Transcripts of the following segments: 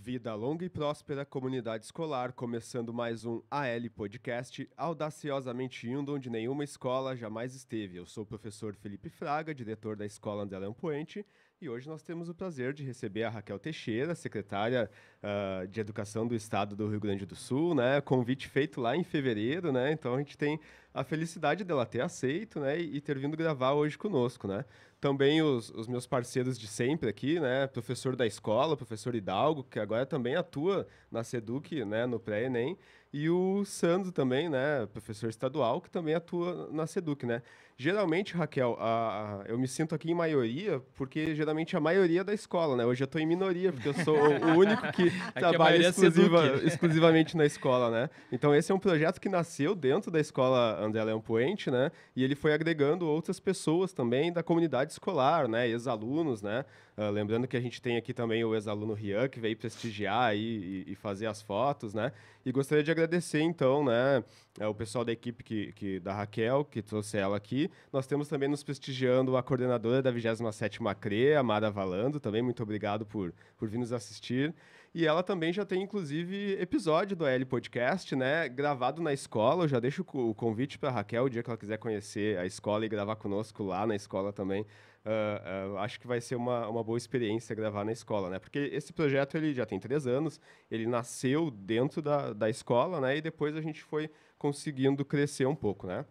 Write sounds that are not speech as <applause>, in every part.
Vida longa e próspera, comunidade escolar, começando mais um AL Podcast, audaciosamente indo onde nenhuma escola jamais esteve. Eu sou o professor Felipe Fraga, diretor da Escola André Lampoente, e hoje nós temos o prazer de receber a Raquel Teixeira, secretária uh, de Educação do Estado do Rio Grande do Sul, né? Convite feito lá em fevereiro, né? Então a gente tem a felicidade dela ter aceito, né? E ter vindo gravar hoje conosco, né? também os, os, meus parceiros de sempre aqui, né? Professor da escola, professor Hidalgo, que agora também atua na SEDUC, né? No pré-ENEM. E o Sandro também, né? Professor estadual, que também atua na SEDUC, né? Geralmente, Raquel, a, a, eu me sinto aqui em maioria, porque geralmente é a maioria é da escola, né? Hoje eu estou em minoria, porque eu sou o único que <laughs> trabalha é exclusiva, exclusivamente na escola, né? Então esse é um projeto que nasceu dentro da escola André Leão Puente, né? E ele foi agregando outras pessoas também da comunidade escolar, né? Ex-alunos, né? Uh, lembrando que a gente tem aqui também o ex-aluno Rian, que veio prestigiar e, e, e, fazer as fotos, né? E gostaria de agradecer, então, né, é, o pessoal da equipe que, que da Raquel, que trouxe ela aqui, nós temos também nos prestigiando a coordenadora da 27ª CRE, a Mara Valando, também muito obrigado por, por vir nos assistir. E ela também já tem, inclusive, episódio do AL Podcast, né? Gravado na escola. Eu já deixo o convite para Raquel, o dia que ela quiser conhecer a escola e gravar conosco lá na escola também. Uh, uh, acho que vai ser uma, uma boa experiência gravar na escola, né? Porque esse projeto ele já tem três anos, ele nasceu dentro da, da escola, né? E depois a gente foi conseguindo crescer um pouco, né?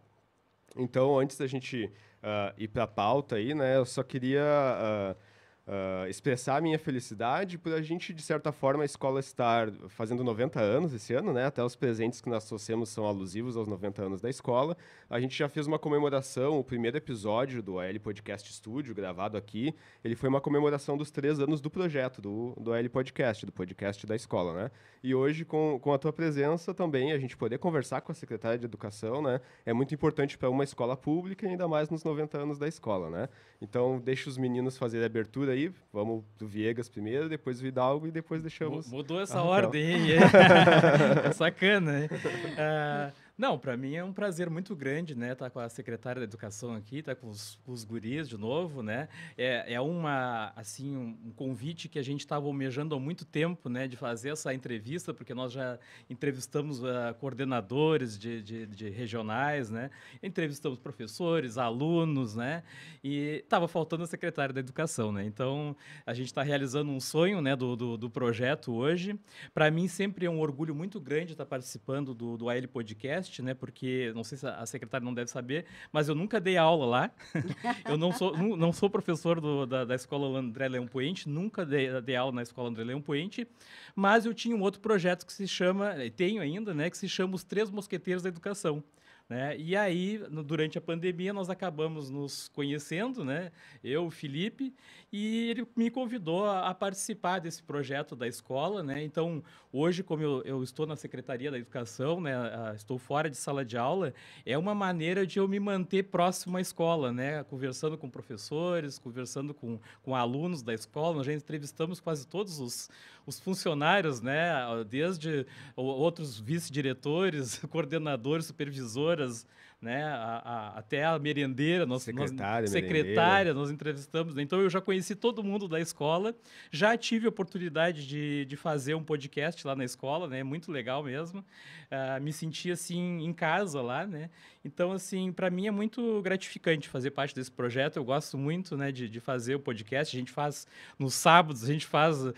Então, antes da gente uh, ir para a pauta aí, né, eu só queria uh, uh, expressar a minha felicidade por a gente, de certa forma, a escola estar fazendo 90 anos esse ano, né? Até os presentes que nós trouxemos são alusivos aos 90 anos da escola. A gente já fez uma comemoração, o primeiro episódio do OL Podcast Studio, gravado aqui, ele foi uma comemoração dos três anos do projeto, do, do OL Podcast, do podcast da escola, né? E hoje, com, com a tua presença também, a gente poder conversar com a secretária de Educação, né? É muito importante para uma escola pública, ainda mais nos 90 anos da escola, né? Então, deixa os meninos fazerem a abertura aí, vamos do Viegas primeiro, depois o Vidalgo e depois deixamos. Mudou essa ordem, hein? <laughs> É. Sacana, hein? Uh... Não, para mim é um prazer muito grande, né? Tá com a secretária da Educação aqui, tá com os, com os guris de novo, né? É, é uma assim um, um convite que a gente estava almejando há muito tempo, né? De fazer essa entrevista, porque nós já entrevistamos uh, coordenadores de, de, de, regionais, né? Entrevistamos professores, alunos, né? E estava faltando a secretária da Educação, né? Então a gente está realizando um sonho, né? Do, do, do projeto hoje. Para mim sempre é um orgulho muito grande estar tá participando do, do AL Podcast né? Porque não sei se a secretária não deve saber, mas eu nunca dei aula lá. <laughs> eu não sou, não, não sou professor do, da, da, escola André Leão Poente, nunca dei, dei, aula na escola André Leão Poente, mas eu tinha um outro projeto que se chama, tenho ainda, né? Que se chama Os Três Mosqueteiros da Educação. Né? E aí, no, durante a pandemia, nós acabamos nos conhecendo, né? eu, o Felipe, e ele me convidou a, a participar desse projeto da escola. Né? Então, Hoje, como eu, eu estou na Secretaria da Educação, né, estou fora de sala de aula, é uma maneira de eu me manter próximo à escola, né, conversando com professores, conversando com, com alunos da escola. Nós já entrevistamos quase todos os, os funcionários, né, desde outros vice-diretores, <laughs> coordenadores, supervisoras, né? A, a, até a merendeira, nós, secretária, nós, secretária nós entrevistamos. Né? Então eu já conheci todo mundo da escola, já tive a oportunidade de, de fazer um podcast lá na escola, né? Muito legal mesmo. Uh, me senti assim em casa lá, né? Então assim, para mim é muito gratificante fazer parte desse projeto. Eu gosto muito, né? De, de fazer o podcast. A gente faz nos sábados, a gente faz uh,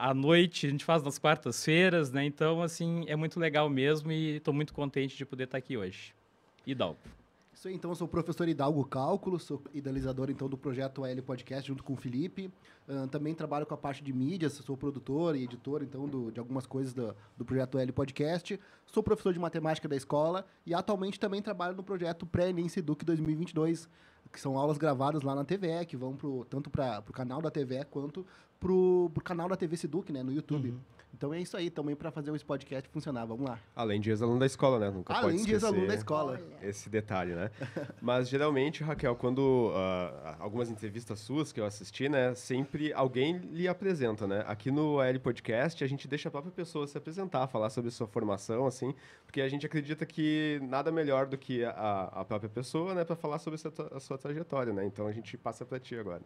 à noite, a gente faz nas quartas-feiras, né? Então assim é muito legal mesmo e estou muito contente de poder estar tá aqui hoje. Hidalgo. Isso aí, então, eu sou o professor Hidalgo Cálculo, sou idealizador, então, do projeto AL Podcast, junto com o Felipe. Uh, também trabalho com a parte de mídias, sou produtor e editor, então, do, de algumas coisas do, do projeto AL Podcast. Sou professor de matemática da escola e, atualmente, também trabalho no projeto Pré-Enem Seduc 2022, que são aulas gravadas lá na TVE, que vão pro, tanto para o canal da TVE quanto para o canal da TV Seduc, né, no YouTube. Uhum. Então é isso aí, também para fazer o podcast funcionar. Vamos lá. Além de ex-aluno da escola, né? Nunca Além de ex-aluno da escola. Esse detalhe, né? <laughs> Mas geralmente, Raquel, quando uh, algumas entrevistas suas que eu assisti, né? Sempre alguém lhe apresenta, né? Aqui no AL Podcast, a gente deixa a própria pessoa se apresentar, falar sobre sua formação, assim, porque a gente acredita que nada melhor do que a, a própria pessoa, né, para falar sobre a sua trajetória, né? Então a gente passa para ti agora.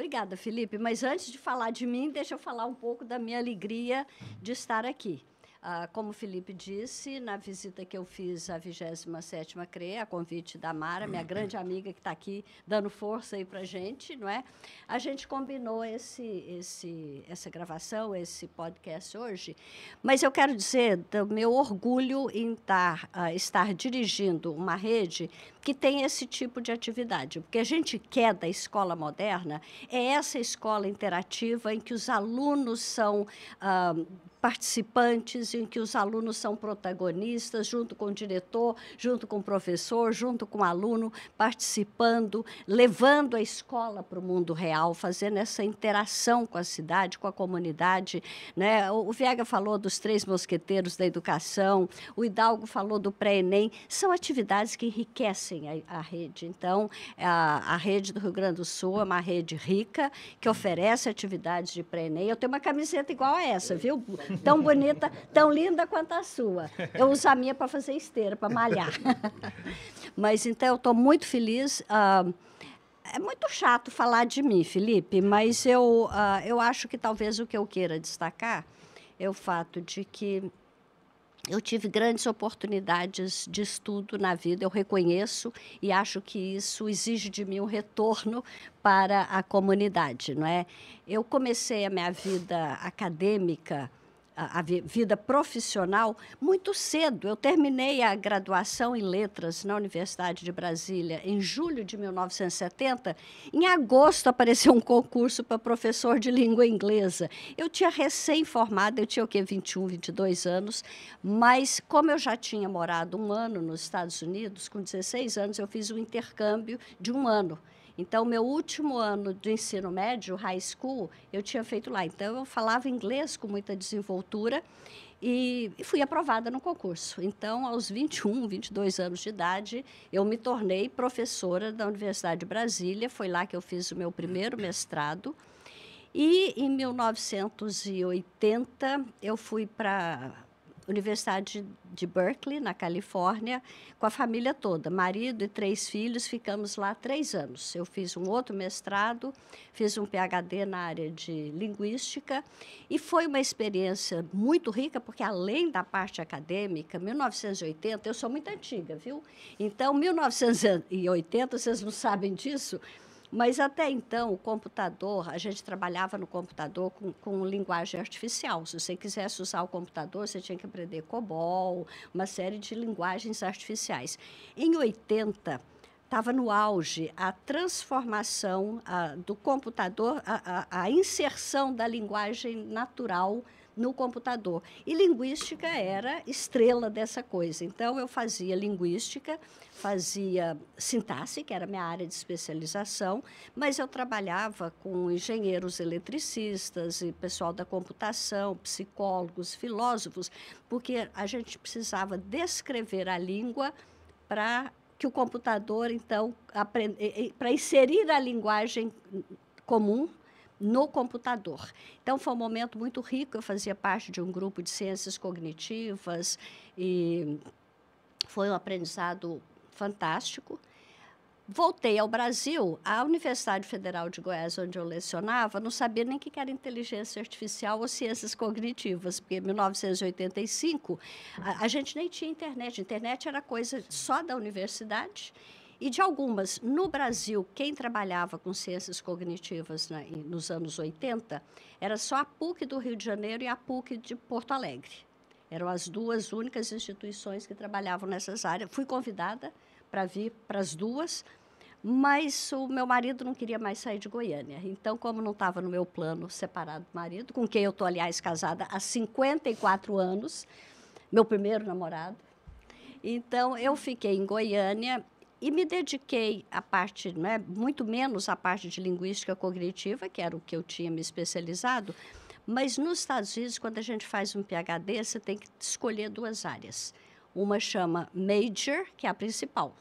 Obrigada, Felipe. Mas antes de falar de mim, deixa eu falar um pouco da minha alegria de estar aqui. Ah, como o Felipe disse, na visita que eu fiz à 27ª CRE, a convite da Mara, minha grande amiga que está aqui dando força aí para a gente, não é? A gente combinou esse, esse, essa gravação, esse podcast hoje, mas eu quero dizer do meu orgulho em tar, ah, estar dirigindo uma rede que tem esse tipo de atividade. O que a gente quer é da escola moderna é essa escola interativa em que os alunos são ah, participantes, em que os alunos são protagonistas, junto com o diretor, junto com o professor, junto com o aluno, participando, levando a escola para o mundo real, fazendo essa interação com a cidade, com a comunidade. Né? O Viega falou dos três mosqueteiros da educação, o Hidalgo falou do pré-ENEM. São atividades que enriquecem sim a, a rede. Então, é a, a, rede do Rio Grande do Sul é uma rede rica que oferece atividades de pré-ENEM. Eu tenho uma camiseta igual a essa, viu? Tão bonita, tão linda quanto a sua. Eu uso a minha para fazer esteira, para malhar. <laughs> Mas então, eu estou muito feliz. Uh, é muito chato falar de mim, Felipe, mas eu, uh, eu acho que talvez o que eu queira destacar é o fato de que eu tive grandes oportunidades de estudo na vida, eu reconheço e acho que isso exige de mim um retorno para a comunidade, não é? Eu comecei a minha vida acadêmica a, vida profissional muito cedo. Eu terminei a graduação em letras na Universidade de Brasília em julho de 1970. Em agosto apareceu um concurso para professor de língua inglesa. Eu tinha recém-formada, eu tinha o quê? 21, 22 anos, mas como eu já tinha morado um ano nos Estados Unidos, com 16 anos eu fiz um intercâmbio de um ano. Então, meu último ano do ensino médio, high school, eu tinha feito lá. Então, eu falava inglês com muita desenvoltura e, e fui aprovada no concurso. Então, aos 21, 22 anos de idade, eu me tornei professora da Universidade de Brasília. Foi lá que eu fiz o meu primeiro mestrado. E em 1980 eu fui para Universidade de Berkeley, na Califórnia, com a família toda, marido e três filhos. Ficamos lá três anos. Eu fiz um outro mestrado, fiz um PhD na área de linguística e foi uma experiência muito rica, porque além da parte acadêmica, 1980, eu sou muito antiga, viu? Então, 1980, vocês não sabem disso mas até então, o computador, a gente trabalhava no computador com, com linguagem artificial. Se você quisesse usar o computador, você tinha que aprender COBOL, uma série de linguagens artificiais. Em 80, estava no auge a transformação a, do computador, a, a, a inserção da linguagem natural no computador. E linguística era estrela dessa coisa. Então, eu fazia linguística, fazia sintaxe, que era minha área de especialização, mas eu trabalhava com engenheiros eletricistas e pessoal da computação, psicólogos, filósofos, porque a gente precisava descrever a língua para que o computador, então, para inserir a linguagem comum no computador. Então, foi um momento muito rico. Eu fazia parte de um grupo de ciências cognitivas e foi um aprendizado fantástico. Voltei ao Brasil, a Universidade Federal de Goiás, onde eu lecionava, não sabia nem o que era inteligência artificial ou ciências cognitivas, porque em 1985 a, a gente nem tinha internet. internet era coisa só da universidade e de algumas, no Brasil, quem trabalhava com ciências cognitivas né, nos anos 80 era só a PUC do Rio de Janeiro e a PUC de Porto Alegre. Eram as duas únicas instituições que trabalhavam nessas áreas. Fui convidada para vir para as duas, mas o meu marido não queria mais sair de Goiânia. Então, como não estava no meu plano separado do marido, com quem eu estou, aliás, casada há 54 anos, meu primeiro namorado, então eu fiquei em Goiânia e me dediquei a parte, né, muito menos à parte de linguística cognitiva, que era o que eu tinha me especializado, mas nos Estados Unidos, quando a gente faz um PhD, você tem que escolher duas áreas. Uma chama major, que é a principal,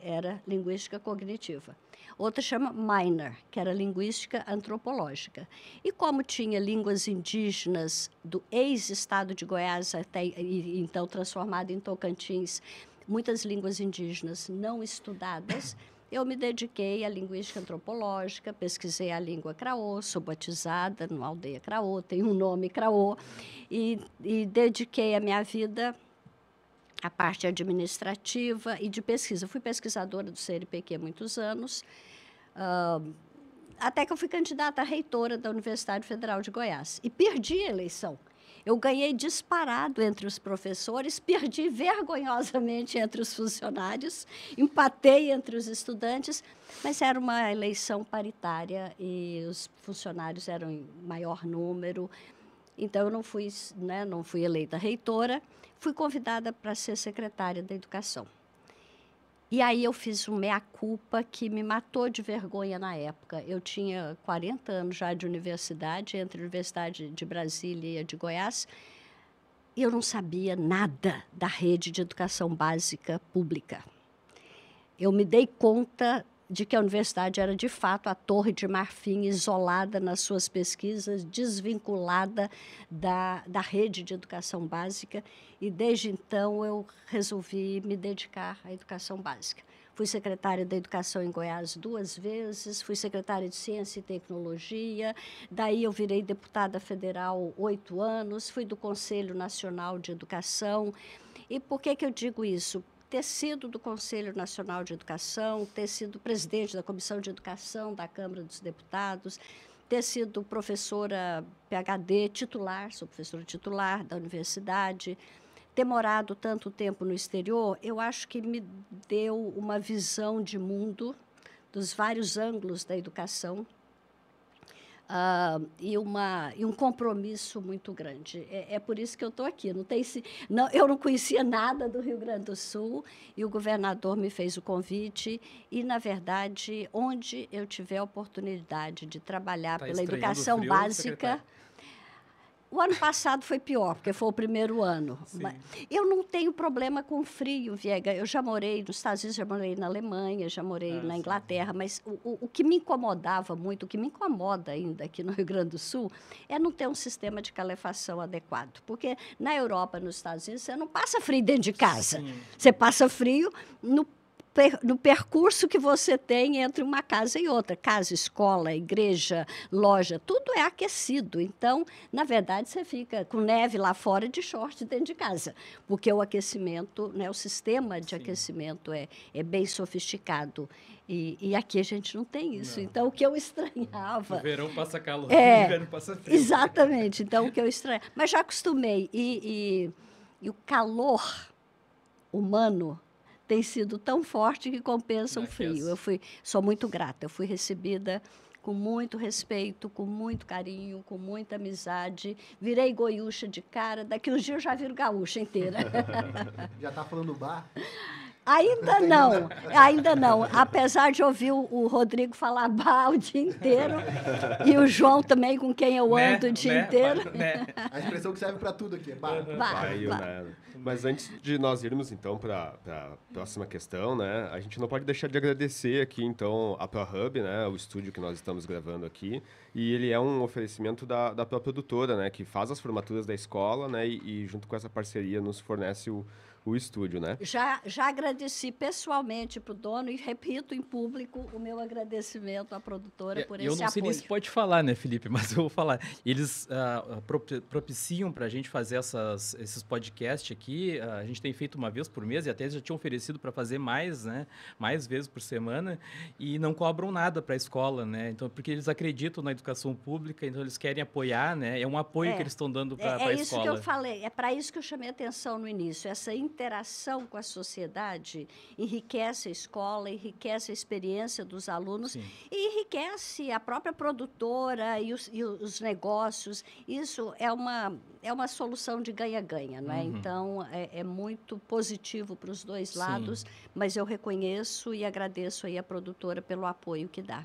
era linguística cognitiva. Outra chama minor, que era linguística antropológica. E como tinha línguas indígenas do ex-estado de Goiás até então transformado em Tocantins, muitas línguas indígenas não estudadas. Eu me dediquei à linguística antropológica, pesquisei a língua craô, sou batizada numa aldeia craô, tenho um nome craô, e, e dediquei a minha vida à parte administrativa e de pesquisa. fui pesquisadora do CNPq há muitos anos, uh, até que eu fui candidata a reitora da Universidade Federal de Goiás. E perdi a eleição. Eu ganhei disparado entre os professores, <laughs> perdi vergonhosamente entre os funcionários, empatei entre os estudantes, mas era uma eleição paritária e os funcionários eram em maior número. Então, eu não fui, né, não fui eleita reitora, fui convidada para ser secretária da Educação. E aí eu fiz um meia-culpa que me matou de vergonha na época. Eu tinha 40 anos já de universidade, entre a Universidade de Brasília e a de Goiás, e eu não sabia nada da rede de educação básica pública. Eu me dei conta de que a universidade era de fato a torre de marfim isolada nas suas pesquisas, desvinculada da, da rede de educação básica. E desde então eu resolvi me dedicar à educação básica. Fui secretária da Educação em Goiás duas vezes, fui secretária de Ciência e Tecnologia, daí eu virei deputada federal oito anos, fui do Conselho Nacional de Educação. E por que, que eu digo isso? ter sido do Conselho Nacional de Educação, ter sido presidente da Comissão de Educação da Câmara dos Deputados, ter sido professora PhD titular, sou professora titular da universidade, ter morado tanto tempo no exterior, eu acho que me deu uma visão de mundo dos vários ângulos da educação uh, e, uma, e um compromisso muito grande. É, é por isso que eu estou aqui. Não tem, não, eu não conhecia nada do Rio Grande do Sul e o governador me fez o convite. E, na verdade, onde eu tiver a oportunidade de trabalhar tá pela educação frio, básica. Secretário o ano passado foi pior, porque foi o primeiro ano. Eu não tenho problema com frio, Viega. Eu já morei nos Estados Unidos, já morei na Alemanha, já morei ah, na Inglaterra, sim. mas o, o que me incomodava muito, o que me incomoda ainda aqui no Rio Grande do Sul, é não ter um sistema de calefação adequado. Porque na Europa, nos Estados Unidos, você não passa frio dentro de casa. Sim. Você passa frio no no percurso que você tem entre uma casa e outra. Casa, escola, igreja, loja, tudo é aquecido. Então, na verdade, você fica com neve lá fora de short dentro de casa, porque o aquecimento, né, o sistema de Sim. aquecimento é, é bem sofisticado. E, e, aqui a gente não tem isso. Não. Então, o que eu estranhava. O verão passa calor, é, <laughs> o inverno passa frio. Exatamente. Então, o que eu estranhava. Mas já acostumei. E, e, e o calor humano tem sido tão forte que compensa o né, frio. Eu fui, sou muito grata, eu fui recebida com muito respeito, com muito carinho, com muita amizade. Virei goiúcha de cara, daqui uns dias eu já viro gaúcha inteira. <laughs> já está falando bar? <laughs> Ainda não, ainda não. Apesar de ouvir o Rodrigo falar <laughs> bar o dia inteiro e o João também, com quem eu né? ando né, o dia né, inteiro. Né. A expressão que serve para tudo aqui é bar. Mas antes de nós irmos então para a próxima questão, né? A gente não pode deixar de agradecer aqui então a ProHub, né? O estúdio que nós estamos gravando aqui e ele é um oferecimento da, da própria produtora, né? Que faz as formaturas da escola, né? E, e junto com essa parceria nos fornece o o estúdio, né? Já, já agradeci pessoalmente para o dono e repito em público o meu agradecimento à produtora é, por esse apoio. Eu não sei nem se pode falar, né, Felipe? <laughs> Mas eu vou falar. Eles uh, propiciam para a gente fazer essas, esses podcasts aqui. Uh, a gente tem feito uma vez por mês e até eles já tinham oferecido para fazer mais, né? Mais vezes por semana e não cobram nada para a escola, né? Então, porque eles acreditam na educação pública, então eles querem apoiar, né? É um apoio é, que eles estão dando para é, a escola. É isso que eu falei, é para isso que eu chamei atenção no início, essa interação com a sociedade enriquece a escola, enriquece a experiência dos alunos Sim. e enriquece a própria produtora e os, e os, negócios. Isso é uma, é uma solução de ganha-ganha, não é? Uhum. Então, é, é, muito positivo para os dois lados, Sim. mas eu reconheço e agradeço aí a produtora pelo apoio que dá.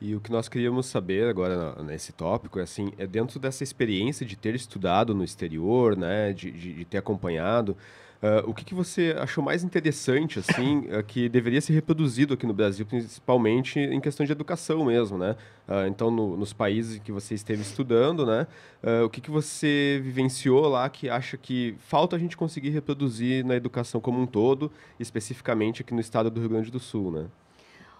E o que nós queríamos saber agora nesse tópico é assim, é dentro dessa experiência de ter estudado no exterior, né, de, de, de ter acompanhado, uh, o que, que você achou mais interessante assim uh, que deveria ser reproduzido aqui no Brasil, principalmente em questão de educação mesmo, né? Uh, então no, nos países que você esteve estudando, né, o que, que você vivenciou lá que acha que falta a gente conseguir reproduzir na educação como um todo, especificamente aqui no estado do Rio Grande do Sul, né?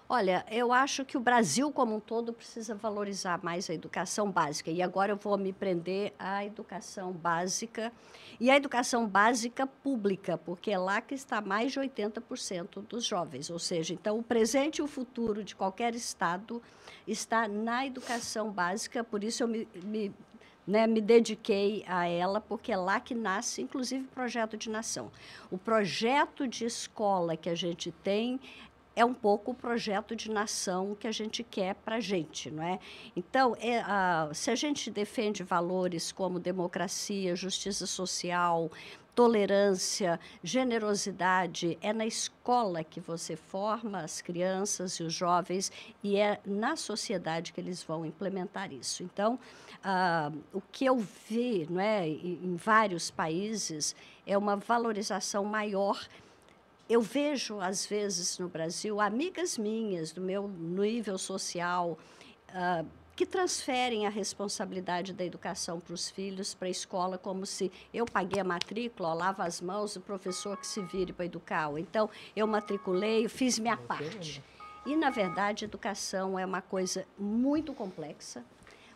Olha, eu acho que o Brasil como um todo precisa valorizar mais a educação básica. E agora eu vou me prender à educação básica e à educação básica pública, porque é lá que está mais de 80% dos jovens. Ou seja, então o presente e o futuro de qualquer estado está na educação básica. Por isso eu me, me né, me dediquei a ela, porque é lá que nasce, inclusive, o projeto de nação. O projeto de escola que a gente tem é um pouco o projeto de nação que a gente quer para a gente, não é? Então, é, se a gente defende valores como democracia, justiça social, tolerância, generosidade, é na escola que você forma as crianças e os jovens e é na sociedade que eles vão implementar isso. Então, o que eu vi não é, em vários países é uma valorização maior eu vejo, às vezes, no Brasil, amigas minhas, do meu nível social, uh, que transferem a responsabilidade da educação para os filhos, para a escola, como se eu paguei a matrícula, ó, lava as mãos, o professor que se vire para educar. então, eu matriculei, fiz minha parte. E, na verdade, educação é uma coisa muito complexa,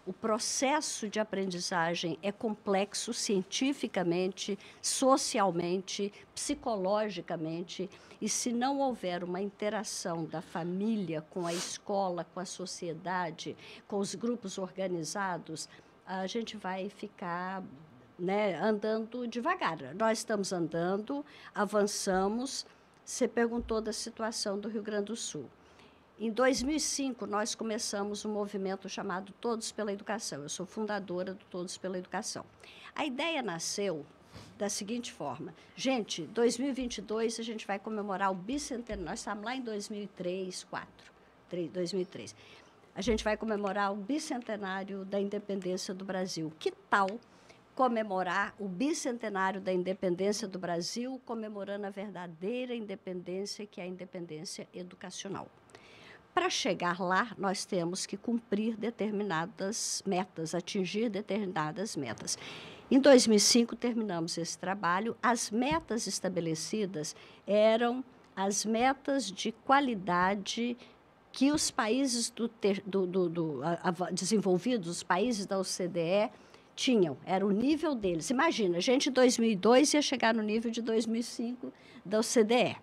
o processo de aprendizagem é complexo cientificamente, socialmente, psicologicamente, e se não houver uma interação da família com a escola, com a sociedade, com os grupos organizados, a gente vai ficar né, andando devagar. Nós estamos andando, avançamos. Você perguntou da situação do Rio Grande do Sul. Em 2005, nós começamos um movimento chamado Todos pela Educação. Eu sou fundadora do Todos pela Educação. A ideia nasceu da seguinte forma: gente, 2022 a gente vai comemorar o bicentenário. Nós estamos lá em 2003, 4, 3, 2003. A gente vai comemorar o bicentenário da independência do Brasil. Que tal comemorar o bicentenário da independência do Brasil, comemorando a verdadeira independência, que é a independência educacional? Para chegar lá, nós temos que cumprir determinadas metas, atingir determinadas metas. Em 2005, terminamos esse trabalho. As metas estabelecidas eram as metas de qualidade que os países do, do, do, do a, a, desenvolvidos, os países da OCDE, tinham, era o nível deles. Imagina, a gente em 2002 ia chegar no nível de 2005 da OCDE,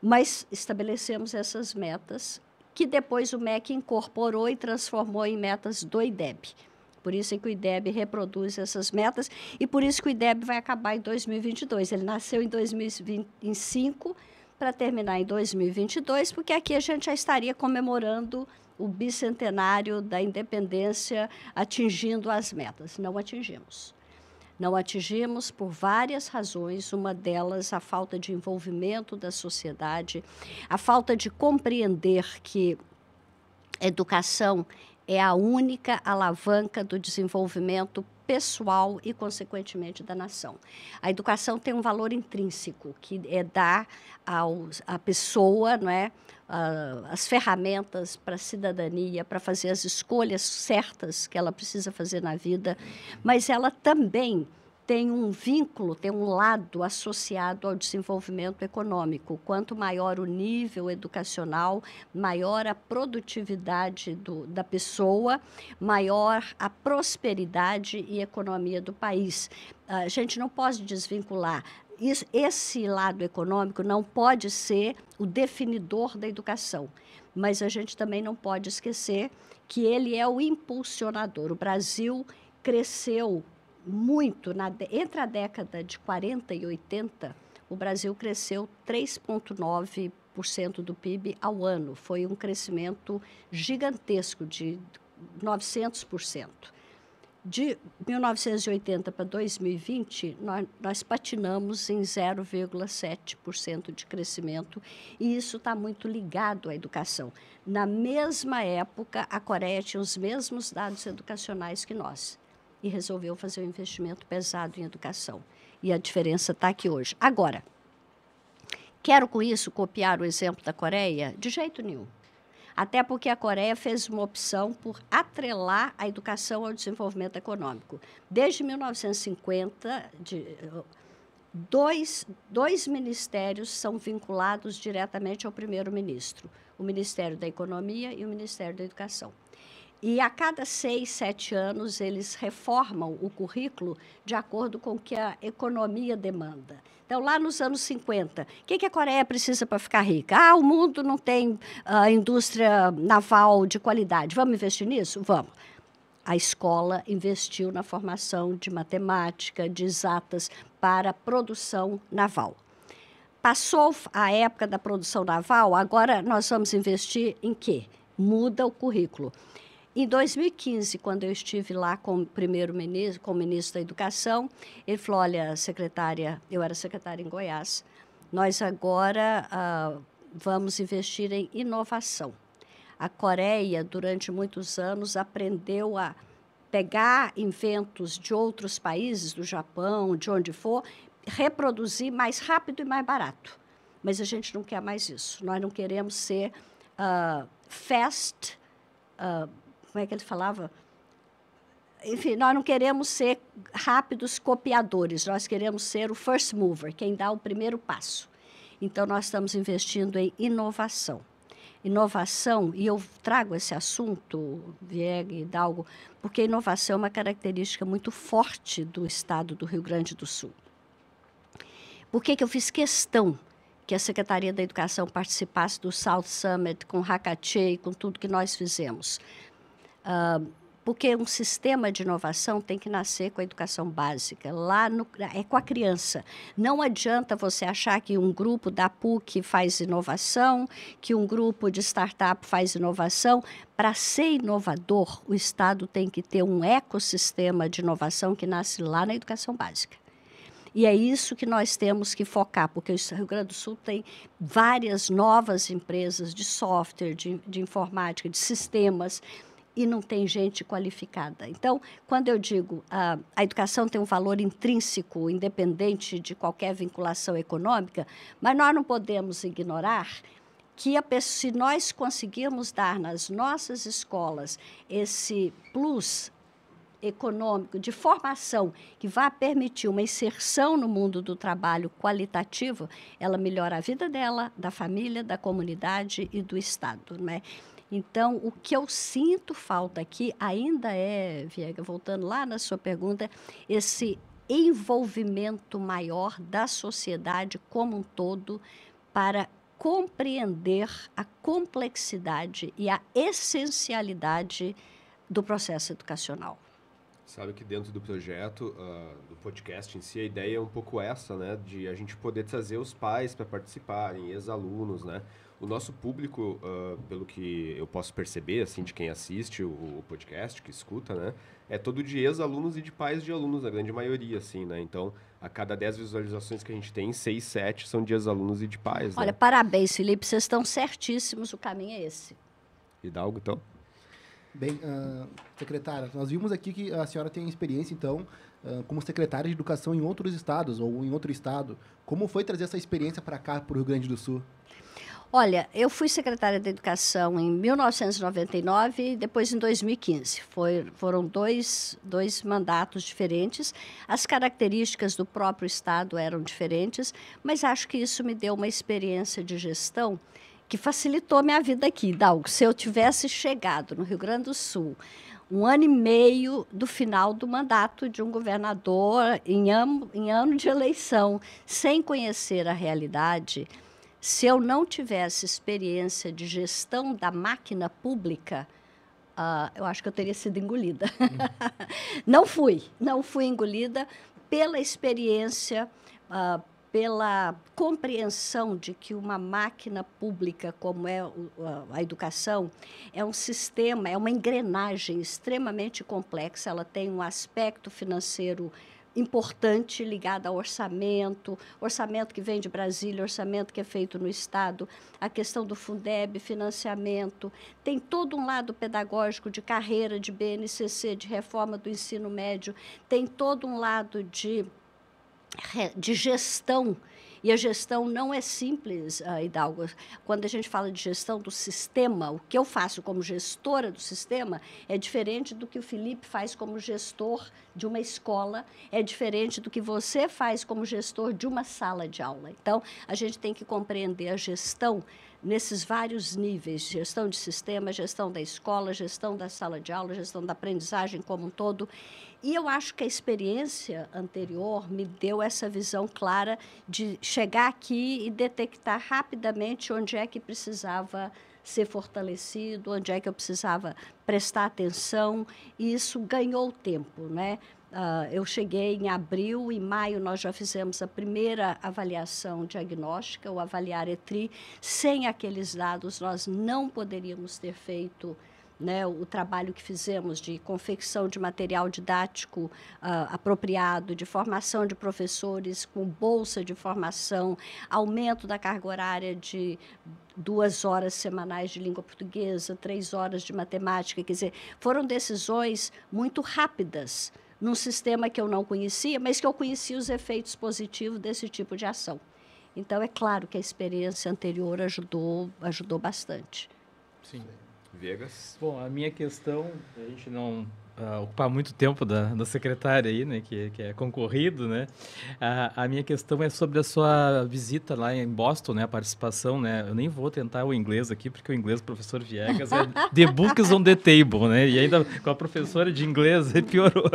mas estabelecemos essas metas que depois o MEC incorporou e transformou em metas do IDEB. Por isso é que o IDEB reproduz essas metas e por isso que o IDEB vai acabar em 2022. Ele nasceu em 2025 para terminar em 2022, porque aqui a gente já estaria comemorando o bicentenário da independência, atingindo as metas. Não atingimos. Não atingimos por várias razões, uma delas a falta de envolvimento da sociedade, a falta de compreender que educação é a única alavanca do desenvolvimento pessoal e, consequentemente, da nação. A educação tem um valor intrínseco, que é dar à pessoa não é, as ferramentas para a cidadania, para fazer as escolhas certas que ela precisa fazer na vida, mas ela também tem um vínculo, tem um lado associado ao desenvolvimento econômico. Quanto maior o nível educacional, maior a produtividade do, da pessoa, maior a prosperidade e economia do país. A gente não pode desvincular esse lado econômico não pode ser o definidor da educação, mas a gente também não pode esquecer que ele é o impulsionador. O Brasil cresceu muito. Na, entre a década de 40 e 80, o Brasil cresceu 3,9% do PIB ao ano. Foi um crescimento gigantesco, de 900%. De 1980 para 2020, nós, nós patinamos em 0,7% de crescimento, e isso está muito ligado à educação. Na mesma época, a Coreia tinha os mesmos dados educacionais que nós e resolveu fazer um investimento pesado em educação. E a diferença está aqui hoje. Agora, quero com isso copiar o exemplo da Coreia? De jeito nenhum. Até porque a Coreia fez uma opção por atrelar a educação ao desenvolvimento econômico. Desde 1950, de, dois, dois ministérios são vinculados diretamente ao primeiro-ministro: o Ministério da Economia e o Ministério da Educação. E a cada seis, sete anos, eles reformam o currículo de acordo com o que a economia demanda. Então, lá nos anos 50, o que, a Coreia precisa para ficar rica? Ah, o mundo não tem uh, indústria naval de qualidade. Vamos investir nisso? Vamos. A escola investiu na formação de matemática, de exatas, para produção naval passou a época da produção naval, agora nós vamos investir em quê? Muda o currículo. Em 2015, quando eu estive lá com o primeiro-ministro, com o ministro da Educação, ele falou: olha, secretária, eu era secretária em Goiás, nós agora ah, vamos investir em inovação. A Coreia, durante muitos anos, aprendeu a pegar inventos de outros países, do Japão, de onde for, reproduzir mais rápido e mais barato. Mas a gente não quer mais isso. Nós não queremos ser uh, fast. Uh, como é que ele falava? Enfim, nós não queremos ser rápidos copiadores, nós queremos ser o first mover, quem dá o primeiro passo. Então, nós estamos investindo em inovação. Inovação, e eu trago esse assunto, Vieg e Dalgo, porque inovação é uma característica muito forte do estado do Rio Grande do Sul. Por que, que eu fiz questão que a Secretaria da Educação participasse do South Summit, com Hacatê e com tudo que nós fizemos? Uh, porque um sistema de inovação tem que nascer com a educação básica, lá no, é com a criança. Não adianta você achar que um grupo da PUC faz inovação, que um grupo de startup faz inovação. Para ser inovador, o Estado tem que ter um ecossistema de inovação que nasce lá na educação básica. E é isso que nós temos que focar, porque o Rio Grande do Sul tem várias novas empresas de software, de, de informática, de sistemas e não tem gente qualificada. Então, quando eu digo a, ah, a educação tem um valor intrínseco, independente de qualquer vinculação econômica, mas nós não podemos ignorar que a, se nós conseguirmos dar nas nossas escolas esse plus econômico, de formação, que vá permitir uma inserção no mundo do trabalho qualitativo, ela melhora a vida dela, da família, da comunidade e do Estado. Não é? Então, o que eu sinto falta aqui ainda é, Viega, voltando lá na sua pergunta, esse envolvimento maior da sociedade como um todo para compreender a complexidade e a essencialidade do processo educacional. Sabe que dentro do projeto, uh, do podcast em si, a ideia é um pouco essa, né? De a gente poder trazer os pais para participarem, ex-alunos, né? O nosso público, uh, pelo que eu posso perceber, assim, de quem assiste o, o podcast, que escuta, né, é todo de ex-alunos e de pais de alunos, a grande maioria, assim, né? Então, a cada 10 visualizações que a gente tem, 6, 7 são de ex-alunos e de pais. Né. Olha, né? parabéns, Felipe, vocês estão certíssimos, o caminho é esse. Hidalgo, então? Bem, uh, secretária, nós vimos aqui que a senhora tem experiência, então, uh, como secretária de educação em outros estados ou em outro estado. Como foi trazer essa experiência para cá, para o Rio Grande do Sul? Olha, eu fui secretária de Educação em 1999 e depois em 2015. Foi, foram dois, dois mandatos diferentes. As características do próprio Estado eram diferentes, mas acho que isso me deu uma experiência de gestão que facilitou minha vida aqui. Dalgo, se eu tivesse chegado no Rio Grande do Sul um ano e meio do final do mandato de um governador em em ano de eleição, sem conhecer a realidade se eu não tivesse experiência de gestão da máquina pública, uh, eu acho que eu teria sido engolida. <laughs> não fui, não fui engolida pela experiência, uh, pela compreensão de que uma máquina pública, como é a educação, é um sistema, é uma engrenagem extremamente complexa, ela tem um aspecto financeiro importante ligada ao orçamento, orçamento que vem de Brasília, orçamento que é feito no Estado, a questão do Fundeb, financiamento. Tem todo um lado pedagógico de carreira, de BNCC, de reforma do ensino médio, tem todo um lado de, de gestão e a gestão não é simples, ah, Hidalgo. Quando a gente fala de gestão do sistema, o que eu faço como gestora do sistema é diferente do que o Felipe faz como gestor de uma escola, é diferente do que você faz como gestor de uma sala de aula. Então, a gente tem que compreender a gestão nesses vários níveis: gestão de sistema, gestão da escola, gestão da sala de aula, gestão da aprendizagem como um todo. E eu acho que a experiência anterior me deu essa visão clara de chegar aqui e detectar rapidamente onde é que precisava ser fortalecido, onde é que eu precisava prestar atenção, e isso ganhou tempo, né? Uh, eu cheguei em abril, em maio nós já fizemos a primeira avaliação diagnóstica, o avaliar ETRI. Sem aqueles dados, nós não poderíamos ter feito né, o trabalho que fizemos de confecção de material didático uh, apropriado, de formação de professores com bolsa de formação, aumento da carga horária de duas horas semanais de língua portuguesa, três horas de matemática, quer dizer, foram decisões muito rápidas num sistema que eu não conhecia, mas que eu conhecia os efeitos positivos desse tipo de ação. Então, é claro que a experiência anterior ajudou, ajudou bastante. Sim. Vegas? Bom, a minha questão, a gente não uh, ocupar muito tempo da, da secretária aí, né, que, que é concorrido, né? A, a minha questão é sobre a sua visita lá em Boston, né, a participação, né? Eu nem vou tentar o inglês aqui, porque o inglês professor Viegas é <laughs> the books on the table, né? E ainda com a professora de inglês <laughs> piorou.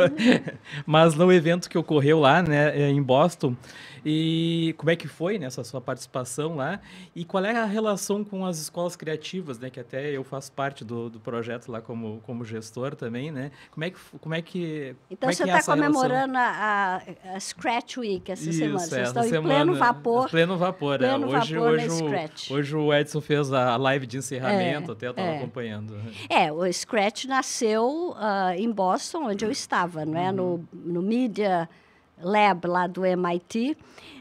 Mas no evento que ocorreu lá, né, é, em Boston, e como é que foi nessa né, sua participação lá? E qual é a relação com as escolas criativas, né, que até eu faço parte do, do projeto lá como como gestor também, né? Como é que. Como é que então, como é você está é comemorando a, a, Scratch Week essa Isso, semana. É, Vocês estão semana, em pleno vapor. É. Pleno vapor, pleno é. hoje, vapor hoje, o, hoje o Edson fez a live de encerramento, é, até eu estava é. acompanhando. É, o Scratch nasceu uh, em Boston, onde eu estava, não é? Uhum. No, no Media Lab lá do MIT.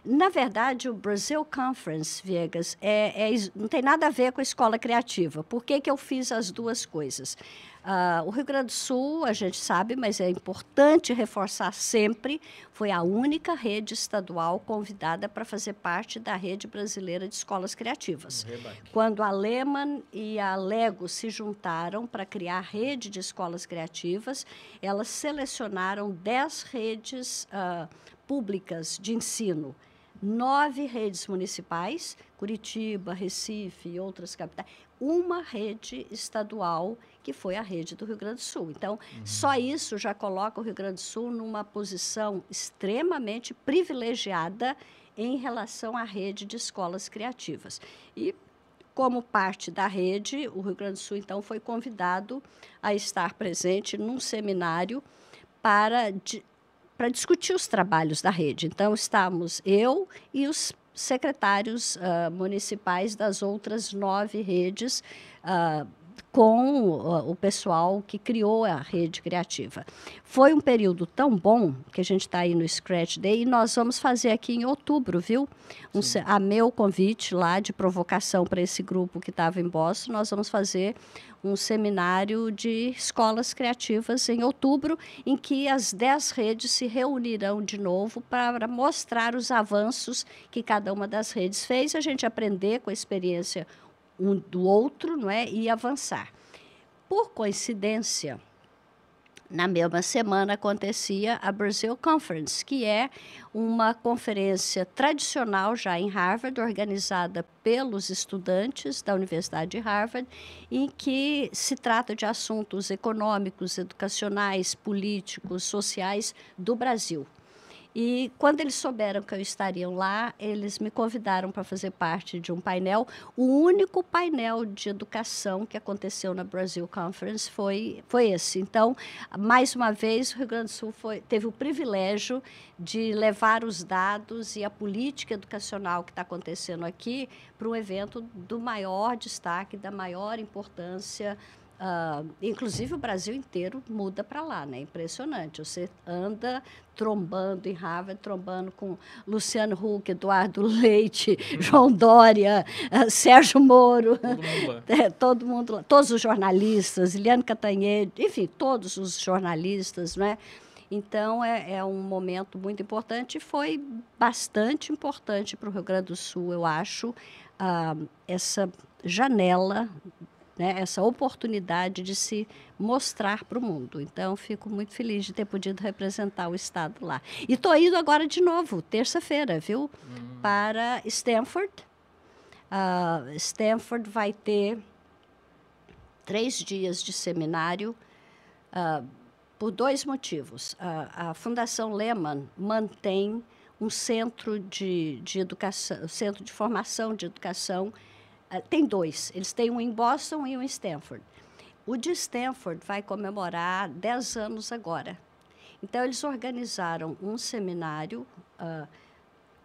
Na verdade, o Brazil Conference, Vegas, é, é, não tem nada a ver com a escola criativa. Por que, que eu fiz as duas coisas? Uh, o Rio Grande do Sul, a gente sabe, mas é importante reforçar sempre, foi a única rede estadual convidada para fazer parte da rede brasileira de escolas criativas. É Quando a Lehman e a Lego se juntaram para criar a rede de escolas criativas, elas selecionaram 10 redes uh, públicas de ensino nove redes municipais, Curitiba, Recife e outras capitais, uma rede estadual, que foi a rede do Rio Grande do Sul. Então, uhum. só isso já coloca o Rio Grande do Sul numa posição extremamente privilegiada em relação à rede de escolas criativas. E, como parte da rede, o Rio Grande do Sul, então, foi convidado a estar presente num seminário para, para discutir os trabalhos da rede. Então, estamos eu e os secretários uh, municipais das outras nove redes. Uh, com o pessoal que criou a rede criativa. Foi um período tão bom que a gente está aí no Scratch Day e nós vamos fazer aqui em outubro, viu? Um, a meu convite lá de provocação para esse grupo que estava em Boston, nós vamos fazer um seminário de escolas criativas em outubro, em que as dez redes se reunirão de novo para mostrar os avanços que cada uma das redes fez, a gente aprender com a experiência um do outro não é? e avançar. Por coincidência, na mesma semana acontecia a Brazil Conference, que é uma conferência tradicional já em Harvard, organizada pelos estudantes da Universidade de Harvard, em que se trata de assuntos econômicos, educacionais, políticos, sociais do Brasil. E quando eles souberam que eu estaria lá, eles me convidaram para fazer parte de um painel. O único painel de educação que aconteceu na Brasil Conference foi, foi esse. Então, mais uma vez, o Rio Grande do Sul foi, teve o privilégio de levar os dados e a política educacional que está acontecendo aqui para um evento do maior destaque, da maior importância Uh, inclusive o Brasil inteiro muda para lá, né? Impressionante. Você anda trombando em Harvard, trombando com Luciano Huck, Eduardo <laughs> Leite, hum. João Dória, uh, Sérgio Moro, todo mundo, lá. <laughs> É, todo mundo lá. todos os jornalistas, Eliane Catanhedo, enfim, todos os jornalistas, né? Então, é, é, um momento muito importante. e Foi bastante importante para o Rio Grande do Sul, eu acho, uh, essa janela né, essa oportunidade de se mostrar para o mundo. Então, fico muito feliz de ter podido representar o Estado lá. E estou indo agora de novo, terça-feira, viu? Hum. Para Stanford. Uh, Stanford vai ter três dias de seminário uh, por dois motivos. Uh, a Fundação Lehman mantém um centro de, de educação, centro de formação de educação ah, tem dois. Eles têm um em Boston e um em Stanford. O de Stanford vai comemorar 10 anos agora. Então, eles organizaram um seminário. Uh,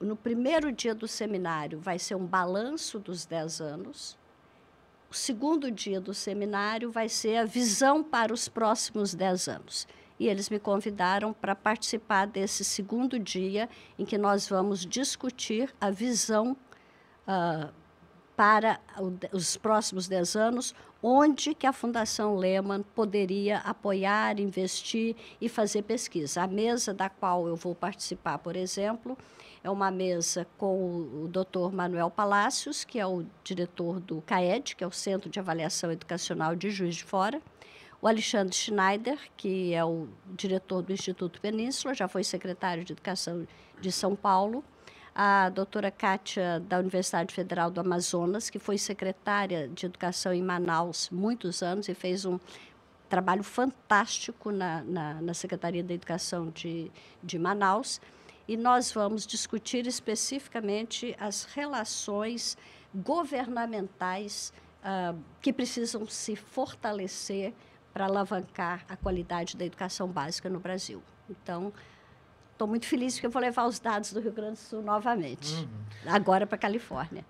no primeiro dia do seminário, vai ser um balanço dos 10 anos. O segundo dia do seminário vai ser a visão para os próximos 10 anos. E eles me convidaram para participar desse segundo dia, em que nós vamos discutir a visão uh, para os próximos 10 anos, onde que a Fundação Lehman poderia apoiar, investir e fazer pesquisa. A mesa da qual eu vou participar, por exemplo, é uma mesa com o Dr. Manuel Palácios, que é o diretor do CAED, que é o Centro de Avaliação Educacional de Juiz de Fora, o Alexandre Schneider, que é o diretor do Instituto Península, já foi secretário de Educação de São Paulo, a doutora Kátia, da Universidade Federal do Amazonas, que foi secretária de Educação em Manaus muitos anos e fez um trabalho fantástico na, na, na Secretaria da Educação de, de Manaus. E nós vamos discutir especificamente as relações governamentais uh, que precisam se fortalecer para alavancar a qualidade da educação básica no Brasil. Então, estou muito feliz porque eu vou levar os dados do Rio Grande do Sul novamente, uhum. agora para a Califórnia.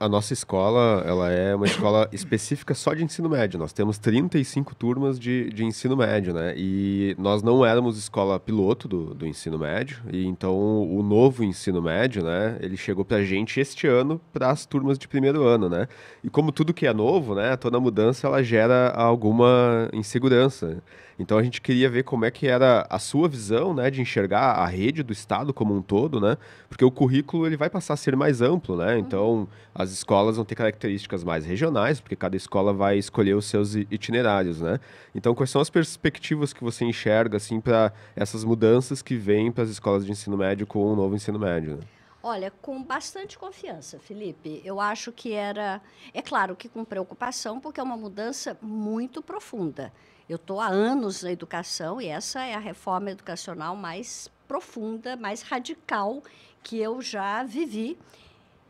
A nossa escola, ela é uma escola <coughs> específica só de ensino médio. Nós temos 35 turmas de, de ensino médio, né? E nós não éramos escola piloto do, do ensino médio, e então o novo ensino médio, né? Ele chegou a gente este ano para as turmas de primeiro ano, né? E como tudo que é novo, né? Toda mudança, ela gera alguma insegurança. Então a gente queria ver como é que era a sua visão, né, de enxergar a rede do Estado como um todo, né? Porque o currículo ele vai passar a ser mais amplo, né? Então uhum. as escolas vão ter características mais regionais, porque cada escola vai escolher os seus itinerários, né? Então quais são as perspectivas que você enxerga assim para essas mudanças que vêm para as escolas de ensino médio com o novo ensino médio? Né? Olha, com bastante confiança, Felipe. Eu acho que era. É claro que com preocupação, porque é uma mudança muito profunda. Eu estou há anos na educação e essa é a reforma educacional mais profunda, mais radical que eu já vivi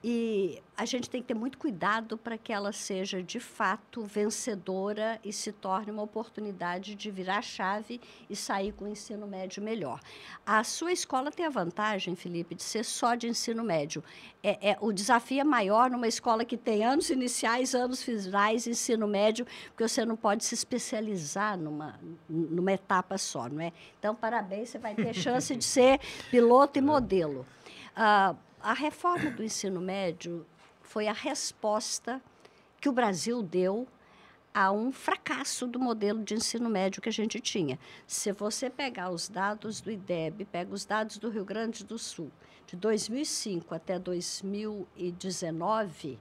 e a gente tem que ter muito cuidado para que ela seja de fato vencedora e se torne uma oportunidade de virar chave e sair com o ensino médio melhor. A sua escola tem a vantagem, Felipe, de ser só de ensino médio. É, é o desafio é maior numa escola que tem anos iniciais, anos finais, ensino médio, porque você não pode se especializar numa, numa etapa só, não é? Então, parabéns, você vai ter chance de ser <laughs> piloto e é. modelo. Uh, a reforma do ensino médio foi a resposta que o Brasil deu a um fracasso do modelo de ensino médio que a gente tinha. Se você pegar os dados do IDEB, pega os dados do Rio Grande do Sul, de 2005 até 2019,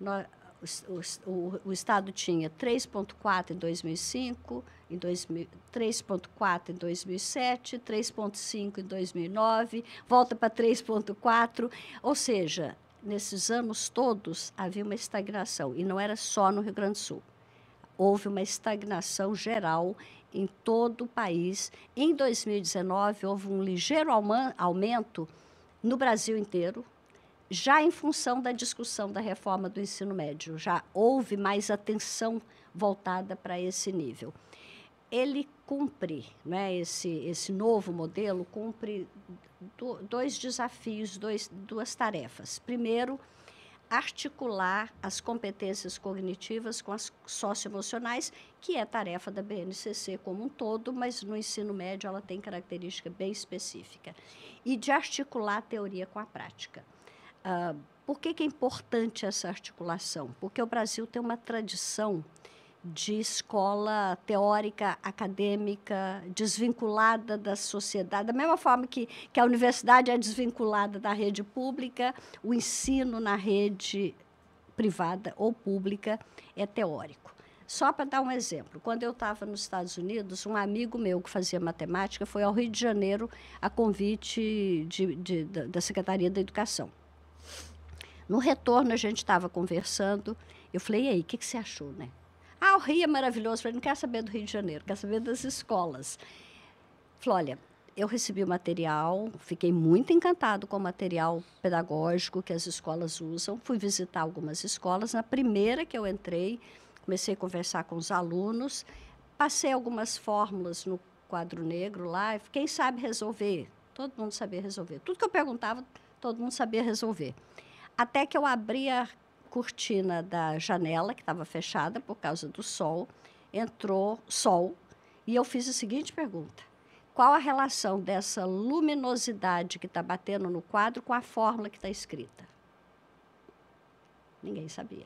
nós, o, o, o Estado tinha 3,4 em 2005, em 3,4 em 2007, 3,5 em 2009, volta para 3,4. Ou seja, nesses anos todos havia uma estagnação, e não era só no Rio Grande do Sul. Houve uma estagnação geral em todo o país. Em 2019, houve um ligeiro aumento no Brasil inteiro, já em função da discussão da reforma do ensino médio, já houve mais atenção voltada para esse nível. Ele cumpre, né, esse, esse novo modelo cumpre do, dois desafios, dois, duas tarefas. Primeiro, articular as competências cognitivas com as socioemocionais, que é tarefa da BNCC como um todo, mas no ensino médio ela tem característica bem específica, e de articular a teoria com a prática. Ah, por que, que é importante essa articulação? Porque o Brasil tem uma tradição de escola teórica, acadêmica, desvinculada da sociedade. Da mesma forma que, que a universidade é desvinculada da rede pública, o ensino na rede privada ou pública é teórico. Só para dar um exemplo, quando eu estava nos Estados Unidos, um amigo meu que fazia matemática foi ao Rio de Janeiro a convite de, de, da Secretaria da Educação. No retorno, a gente estava conversando. Eu falei, e aí, o que, que você achou, né? Ah, o Rio é maravilhoso. Eu falei, não quero saber do Rio de Janeiro, quero saber das escolas. Eu falei, olha, eu recebi o material, fiquei muito encantado com o material pedagógico que as escolas usam. Fui visitar algumas escolas. Na primeira que eu entrei, comecei a conversar com os alunos, passei algumas fórmulas no quadro negro lá. Quem sabe resolver? Todo mundo sabia resolver. Tudo que eu perguntava, todo mundo sabia resolver até que eu abri a cortina da janela, que estava fechada por causa do sol, entrou sol, e eu fiz a seguinte pergunta: qual a relação dessa luminosidade que está batendo no quadro com a fórmula que está escrita? Ninguém sabia.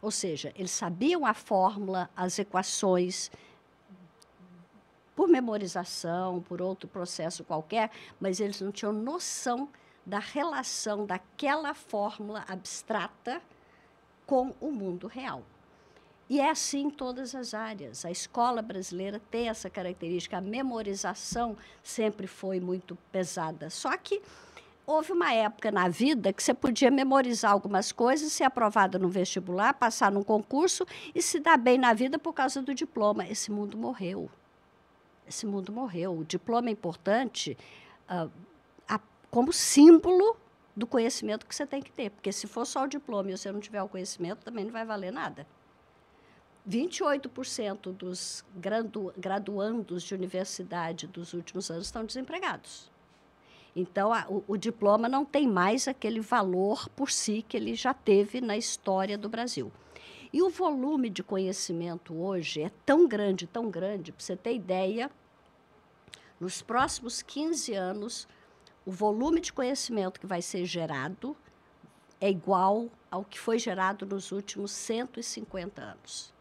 Ou seja, eles sabiam a fórmula, as equações, por memorização, por outro processo qualquer, mas eles não tinham noção da relação daquela fórmula abstrata com o mundo real. E é assim em todas as áreas. A escola brasileira tem essa característica. A memorização sempre foi muito pesada. Só que houve uma época na vida que você podia memorizar algumas coisas, ser aprovado no vestibular, passar num concurso e se dar bem na vida por causa do diploma. Esse mundo morreu. Esse mundo morreu. O diploma é importante. Uh, como símbolo do conhecimento que você tem que ter. Porque se for só o diploma e você não tiver o conhecimento, também não vai valer nada. 28% dos gradu graduandos de universidade dos últimos anos estão desempregados. Então, a, o, o, diploma não tem mais aquele valor por si que ele já teve na história do Brasil. E o volume de conhecimento hoje é tão grande, tão grande, para você ter ideia, nos próximos 15 anos, o volume de conhecimento que vai ser gerado é igual ao que foi gerado nos últimos 150 anos.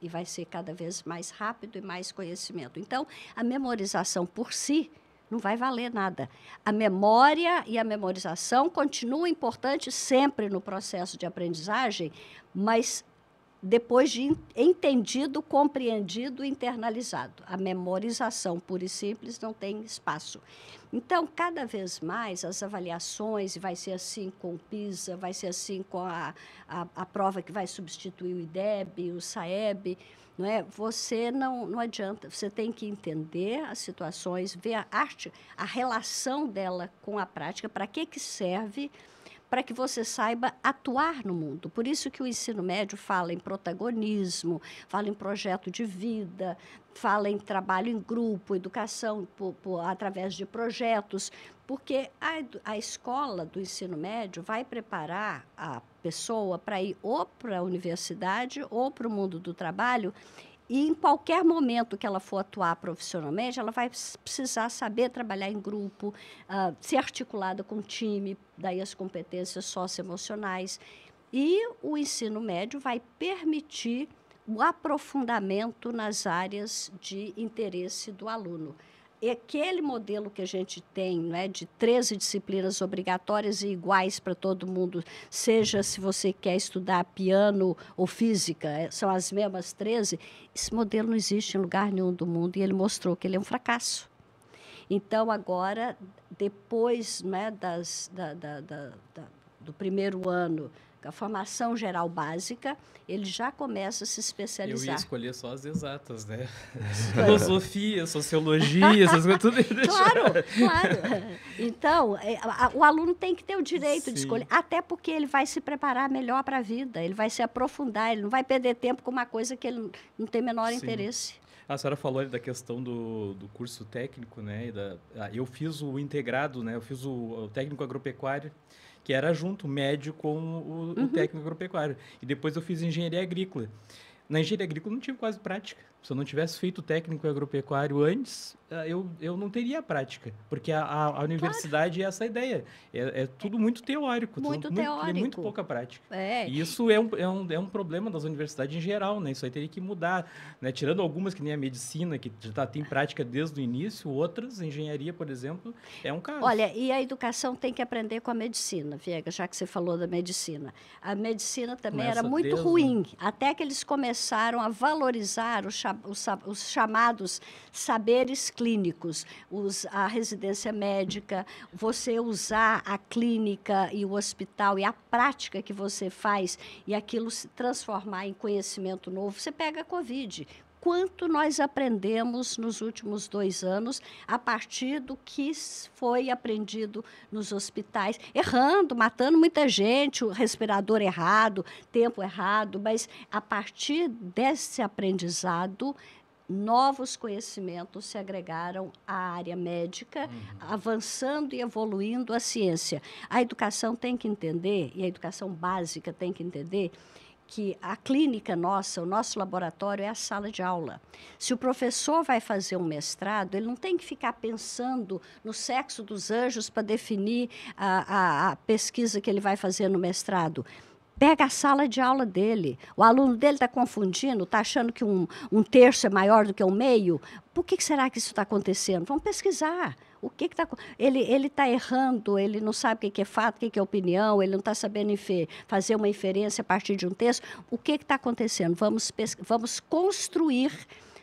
E vai ser cada vez mais rápido e mais conhecimento. Então, a memorização por si não vai valer nada. A memória e a memorização continuam importantes sempre no processo de aprendizagem, mas depois de entendido, compreendido e internalizado. A memorização pura e simples não tem espaço. Então, cada vez mais as avaliações, vai ser assim com o PISA, vai ser assim com a, a, a prova que vai substituir o IDEB, o SAEB, não é? Você não, não adianta, você tem que entender as situações, ver a arte, a relação dela com a prática, para que, que serve, para que você saiba atuar no mundo. Por isso que o ensino médio fala em protagonismo, fala em projeto de vida, fala em trabalho em grupo, educação por, por, através de projetos, porque a, a escola do ensino médio vai preparar a pessoa para ir ou para a universidade ou para o mundo do trabalho e em qualquer momento que ela for atuar profissionalmente, ela vai precisar saber trabalhar em grupo, uh, ser articulada com o time, daí as competências socioemocionais. E o ensino médio vai permitir o aprofundamento nas áreas de interesse do aluno e é aquele modelo que a gente tem, né, de 13 disciplinas obrigatórias e iguais para todo mundo, seja se você quer estudar piano ou física, é, são as mesmas 13, esse modelo não existe em lugar nenhum do mundo e ele mostrou que ele é um fracasso. Então, agora, depois né, das, da, da, da, do primeiro ano a formação geral básica, ele já começa a se especializar. Eu ia escolher só as exatas, né? <laughs> Filosofia, sociologia, essas coisas tudo. Claro, claro. Então, é, o aluno tem que ter o direito Sim. de escolher, até porque ele vai se preparar melhor para a vida, ele vai se aprofundar, ele não vai perder tempo com uma coisa que ele não tem menor Sim. interesse. A senhora falou da questão do, do curso técnico, né? Da, ah, eu fiz o integrado, né? Eu fiz o, o técnico agropecuário que era junto, médio com o, uhum. técnico agropecuário. E depois eu fiz engenharia agrícola. Na engenharia agrícola não tive quase prática se eu não tivesse feito técnico agropecuário antes, ah, eu, eu não teria a prática, porque a, a, a universidade claro. é essa ideia. É, é tudo muito teórico. Muito teórico. Muito, muito pouca prática. É. E isso é um, é, um, é um problema das universidades em geral, né? Isso aí teria que mudar. Né? Tirando algumas, que nem a medicina, que já tá, tem prática desde o início, outras, engenharia, por exemplo, é um caso. Olha, e a educação tem que aprender com a medicina, Viega, já que você falou da medicina. A medicina também Começa era muito ruim, até que eles começaram a valorizar o chamado os, os chamados saberes clínicos, os, a residência médica, você usar a clínica e o hospital e a prática que você faz e aquilo se transformar em conhecimento novo. Você pega a Covid quanto nós aprendemos nos últimos dois anos a partir do que foi aprendido nos hospitais, errando, matando muita gente, o respirador errado, tempo errado, mas a partir desse aprendizado, novos conhecimentos se agregaram à área médica, uhum. avançando e evoluindo a ciência. A educação tem que entender, e a educação básica tem que entender, que a clínica nossa, o nosso laboratório é a sala de aula. Se o professor vai fazer um mestrado, ele não tem que ficar pensando no sexo dos anjos para definir a, a, a pesquisa que ele vai fazer no mestrado pega a sala de aula dele. O aluno dele está confundindo, está achando que um, um terço é maior do que o um meio. Por que será que isso está acontecendo? Vamos pesquisar. O que está. ele está errando, ele não sabe o que, que é fato, o que, que é opinião, ele não está sabendo fazer uma inferência a partir de um texto. O que está acontecendo? Vamos, vamos construir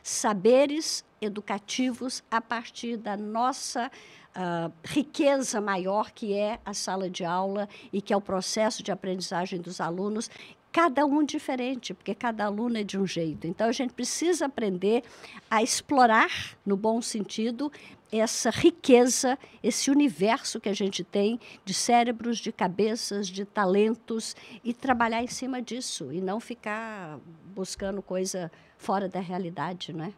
saberes educativos a partir da nossa uh, riqueza maior, que é a sala de aula e que é o processo de aprendizagem dos alunos, cada um diferente, porque cada aluno é de um jeito. Então, a gente precisa aprender a explorar, no bom sentido, essa riqueza, esse universo que a gente tem de cérebros, de cabeças, de talentos e trabalhar em cima disso e não ficar buscando coisa fora da realidade, não é?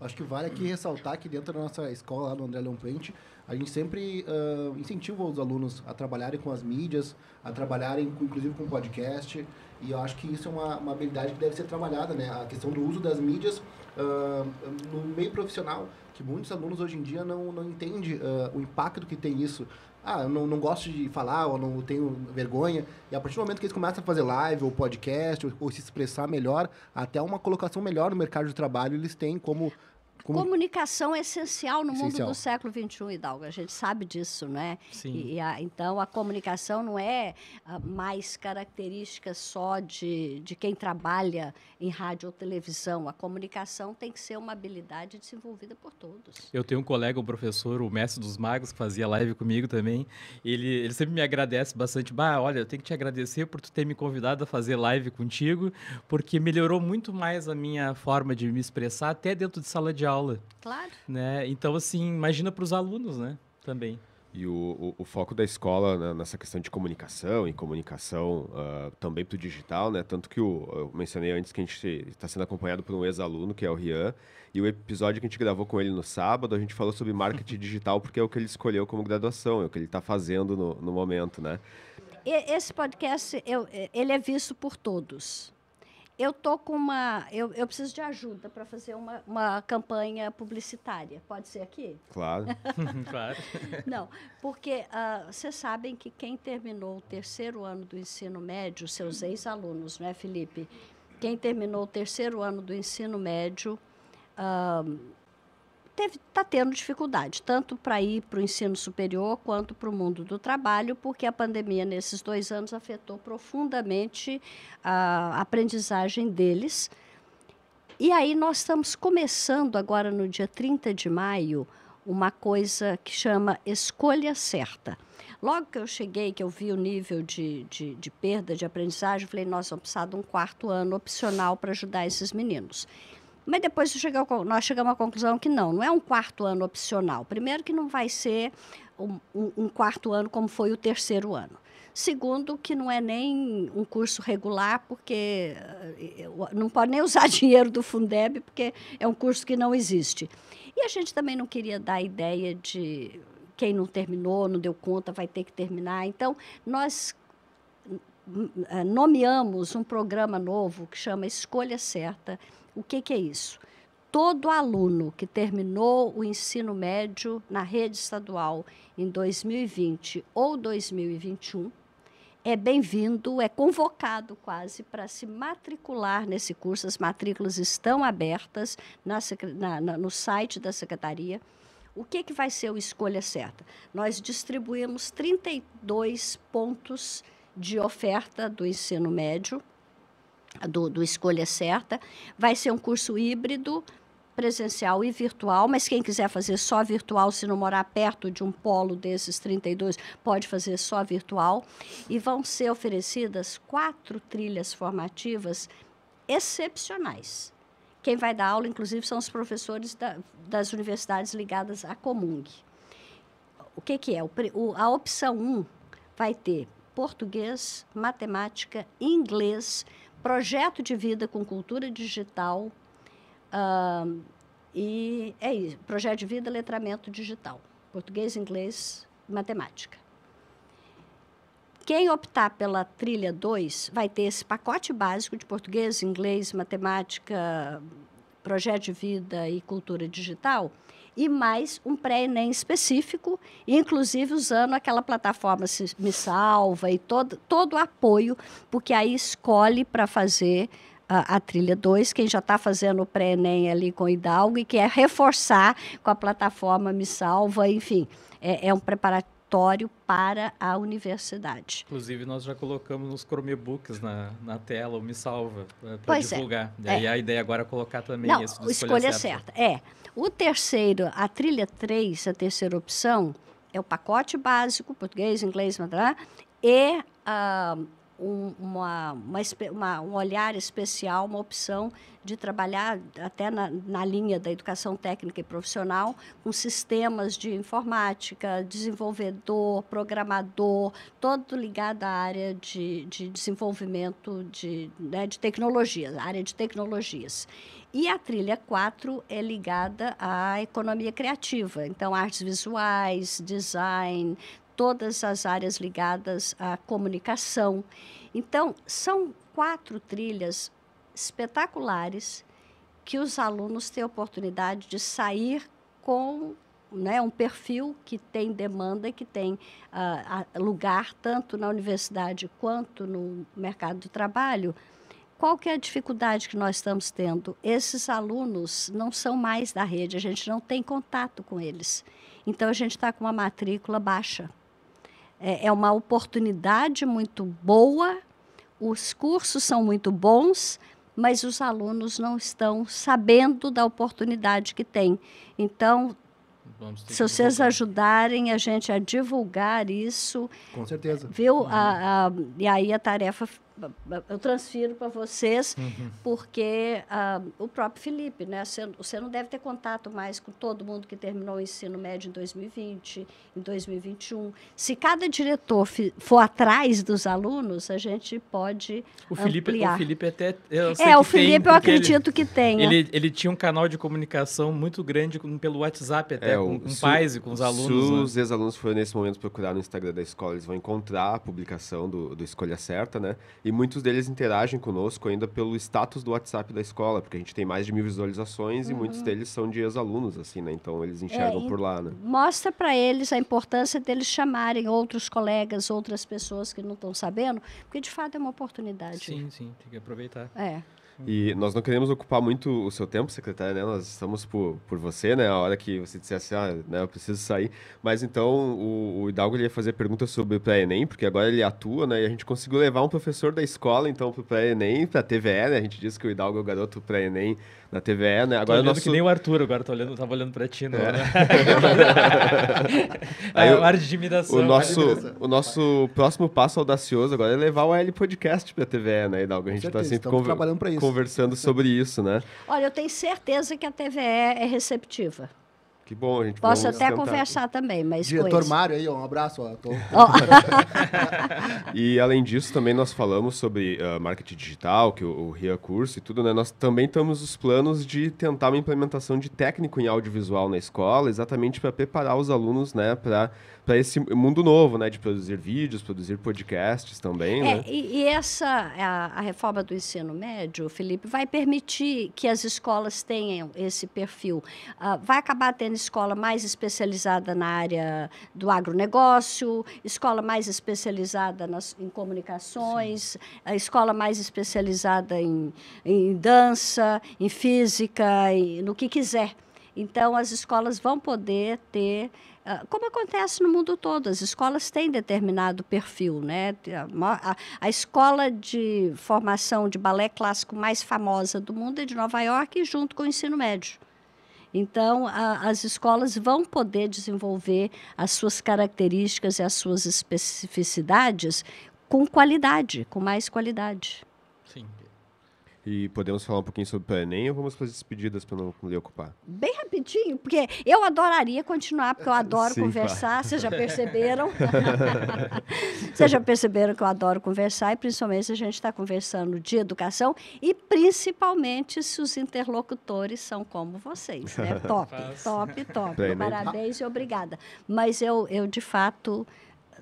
Acho que vale aqui ressaltar que dentro da nossa escola, lá no André Leão Prente, a gente sempre uh, incentiva os alunos a trabalharem com as mídias, a trabalharem com, inclusive com podcast, e eu acho que isso é uma, uma habilidade que deve ser trabalhada, né? A questão do uso das mídias uh, no meio profissional, que muitos alunos hoje em dia não, não entendem uh, o impacto que tem isso. Ah, eu não, não gosto de falar, ou não tenho vergonha. E a partir do momento que eles começam a fazer live ou podcast, ou, ou se expressar melhor, até uma colocação melhor no mercado de trabalho eles têm como como... Comunicação é essencial no essencial. mundo do século XXI, Hidalgo. A gente sabe disso, né? Sim. E a, então, a comunicação não é ah, mais característica só de, de quem trabalha em rádio ou televisão. A comunicação tem que ser uma habilidade desenvolvida por todos. Eu tenho um colega, o um professor, o mestre dos magos, que fazia live comigo também. Ele, ele sempre me agradece bastante. Bah, olha, eu tenho que te agradecer por tu ter me convidado a fazer live contigo, porque melhorou muito mais a minha forma de me expressar, até dentro de sala de aula aula. Claro. Né? Então, assim, imagina para os alunos, né? Também. E o, o, o, foco da escola né, nessa questão de comunicação e comunicação uh, também para o digital, né? Tanto que o, eu mencionei antes que a gente está sendo acompanhado por um ex-aluno, que é o Rian, e o episódio que a gente gravou com ele no sábado, a gente falou sobre marketing <laughs> digital, porque é o que ele escolheu como graduação, é o que ele está fazendo no, no momento, né? Esse podcast, eu, ele é visto por todos eu tô com uma. Eu, eu preciso de ajuda para fazer uma, uma campanha publicitária. Pode ser aqui? Claro. <laughs> claro. Não, porque ah, vocês uh, sabem que quem terminou o terceiro ano do ensino médio, seus ex-alunos, não é, Felipe? Quem terminou o terceiro ano do ensino médio. Uh, está tendo dificuldade, tanto para ir para o ensino superior quanto para o mundo do trabalho, porque a pandemia, nesses dois anos, afetou profundamente a aprendizagem deles. E aí nós estamos começando agora, no dia 30 de maio, uma coisa que chama escolha certa. Logo que eu cheguei, que eu vi o nível de, de, de perda de aprendizagem, falei, nós vamos precisar de um quarto ano opcional para ajudar esses meninos. Mas depois nós chegamos à conclusão que não, não é um quarto ano opcional. Primeiro, que não vai ser um, um quarto ano como foi o terceiro ano. Segundo, que não é nem um curso regular, porque eh, não pode nem usar <laughs> dinheiro do Fundeb, porque é um curso que não existe. E a gente também não queria dar a ideia de quem não terminou, não deu conta, vai ter que terminar. Então, nós hum, hum, eh, nomeamos um programa novo que chama Escolha Certa o que, que é isso? Todo aluno que terminou o ensino médio na rede estadual em 2020 ou 2021 é bem-vindo, é convocado quase para se matricular nesse curso. As matrículas estão abertas na, na, no site da secretaria. O que, que vai ser o escolha certa? Nós distribuímos 32 pontos de oferta do ensino médio do, do Escolha Certa. Vai ser um curso híbrido, presencial e virtual, mas quem quiser fazer só virtual, se não morar perto de um polo desses 32, pode fazer só virtual. E vão ser oferecidas quatro trilhas formativas excepcionais. Quem vai dar aula, inclusive, são os professores da, das universidades ligadas à Comung. O que, que é? O, o, a opção 1 um vai ter português, matemática, inglês projeto de vida com cultura digital uh, e é isso, projeto de vida, letramento digital, português, inglês, matemática. Quem optar pela trilha 2 vai ter esse pacote básico de português, inglês, matemática, projeto de vida e cultura digital e mais um pré-ENEM específico, inclusive usando aquela plataforma Me Salva e todo, todo o apoio, porque aí escolhe para fazer a, a, trilha 2, quem já está fazendo o pré-ENEM ali com o Hidalgo e quer reforçar com a plataforma Me Salva, enfim, é, é um preparativo obrigatório para a universidade. Inclusive, nós já colocamos nos Chromebooks na, na tela o Me Salva eh, para é. divulgar. É. E aí é. a ideia agora é colocar também Não, isso. Escolha, escolha certa. certa. É. O terceiro, a trilha 3, a terceira opção, é o pacote básico, português, inglês, e uh, um, uma, uma, um olhar especial, uma opção de trabalhar até na, na linha da educação técnica e profissional com sistemas de informática, desenvolvedor, programador, todo ligado à área de, de desenvolvimento de, né, de tecnologias, área de tecnologias. E a trilha 4 é ligada à economia criativa, então artes visuais, design, todas as áreas ligadas à comunicação. Então, são quatro trilhas espetaculares que os alunos têm a oportunidade de sair com né, um perfil que tem demanda, que tem uh, lugar tanto na universidade quanto no mercado de trabalho. Qual que é a dificuldade que nós estamos tendo? Esses alunos não são mais da rede, a gente não tem contato com eles. Então, a gente está com uma matrícula baixa. É, é uma oportunidade muito boa, os cursos são muito bons, mas os alunos não estão sabendo da oportunidade que têm. Então, se vocês divulgar. ajudarem a gente a divulgar isso. Com certeza. Viu? Uhum. A, a, e aí a tarefa eu transfiro para vocês, uhum. porque uh, o próprio Felipe, né? Você, você, não deve ter contato mais com todo mundo que terminou o ensino médio em 2020, em 2021. Se cada diretor for atrás dos alunos, a gente pode. O Felipe, ampliar. O Felipe até. é, o Felipe tem, eu acredito ele, que tenha. Ele, ele tinha um canal de comunicação muito grande com, pelo WhatsApp, até é, com, com pais e com os alunos. Se né? os ex-alunos forem nesse momento procurar no Instagram da escola, eles vão encontrar a publicação do, do Escolha Certa, né? E e muitos deles interagem conosco ainda pelo status do WhatsApp da escola, porque a gente tem mais de mil visualizações uhum. e muitos uhum. deles são de ex-alunos, assim, né? Então eles enxergam é, por lá, né? Mostra para eles a importância deles chamarem outros colegas, outras pessoas que não estão sabendo, porque de fato é uma oportunidade. Né? Sim, sim, tem que aproveitar. É. E nós não queremos ocupar muito o seu tempo, secretária, né? Nós estamos por, por você, né? A hora que você dissesse, ah, né, eu preciso sair. Mas então o, o Hidalgo ele ia fazer perguntas sobre o pré-ENEM, porque agora ele atua, né? E a gente conseguiu levar um professor da escola, então, pro pré-ENEM, pra TVE, né? A gente disse que o Hidalgo é o garoto pré-ENEM na TVE, né? Agora tô nosso... que nem o Arthur, agora tô olhando, tava olhando pra ti, né? <laughs> <laughs> Aí, é, o, de intimidação. O nosso, o nosso próximo passo audacioso agora é levar o L Podcast pra TVE, né, Hidalgo? A gente Com tá sempre conversando. trabalhando pra isso conversando sobre isso, né? Olha, eu tenho certeza que a TVE é receptiva. Que bom, a gente Posso até tentar. conversar também, mas. Diretor Mário aí, um abraço. Ó, tô... oh. <laughs> <laughs> e além disso, também nós falamos sobre uh, marketing digital, que o, o RIA Curso e tudo, né? Nós também temos os planos de tentar uma implementação de técnico em audiovisual na escola, exatamente para preparar os alunos, né, para para esse mundo novo, né? De produzir vídeos, produzir podcasts também. É, né? e, e, essa a, a, reforma do ensino médio, Felipe, vai permitir que as escolas tenham esse perfil. Uh, vai acabar tendo escola mais especializada na área do agronegócio, escola mais especializada nas, em comunicações, escola mais especializada em, em dança, em física, em, no que quiser. Então, as escolas vão poder ter ah, como acontece no mundo todo, as escolas têm determinado perfil, né? A, a, escola de formação de balé clássico mais famosa do mundo é de Nova York, junto com o ensino médio. Então, a, as escolas vão poder desenvolver as suas características e as suas especificidades com qualidade, com mais qualidade. Sim, e podemos falar um pouquinho sobre o Enem ou vamos fazer despedidas para não lhe ocupar? Bem rapidinho, porque eu adoraria continuar, porque eu <laughs> adoro Sim, conversar, vocês já perceberam? <laughs> <laughs> vocês já perceberam que eu adoro conversar e principalmente se a gente está conversando de educação e principalmente se os interlocutores são como vocês, né? Top, top, top. Parabéns e obrigada. Mas eu, eu de fato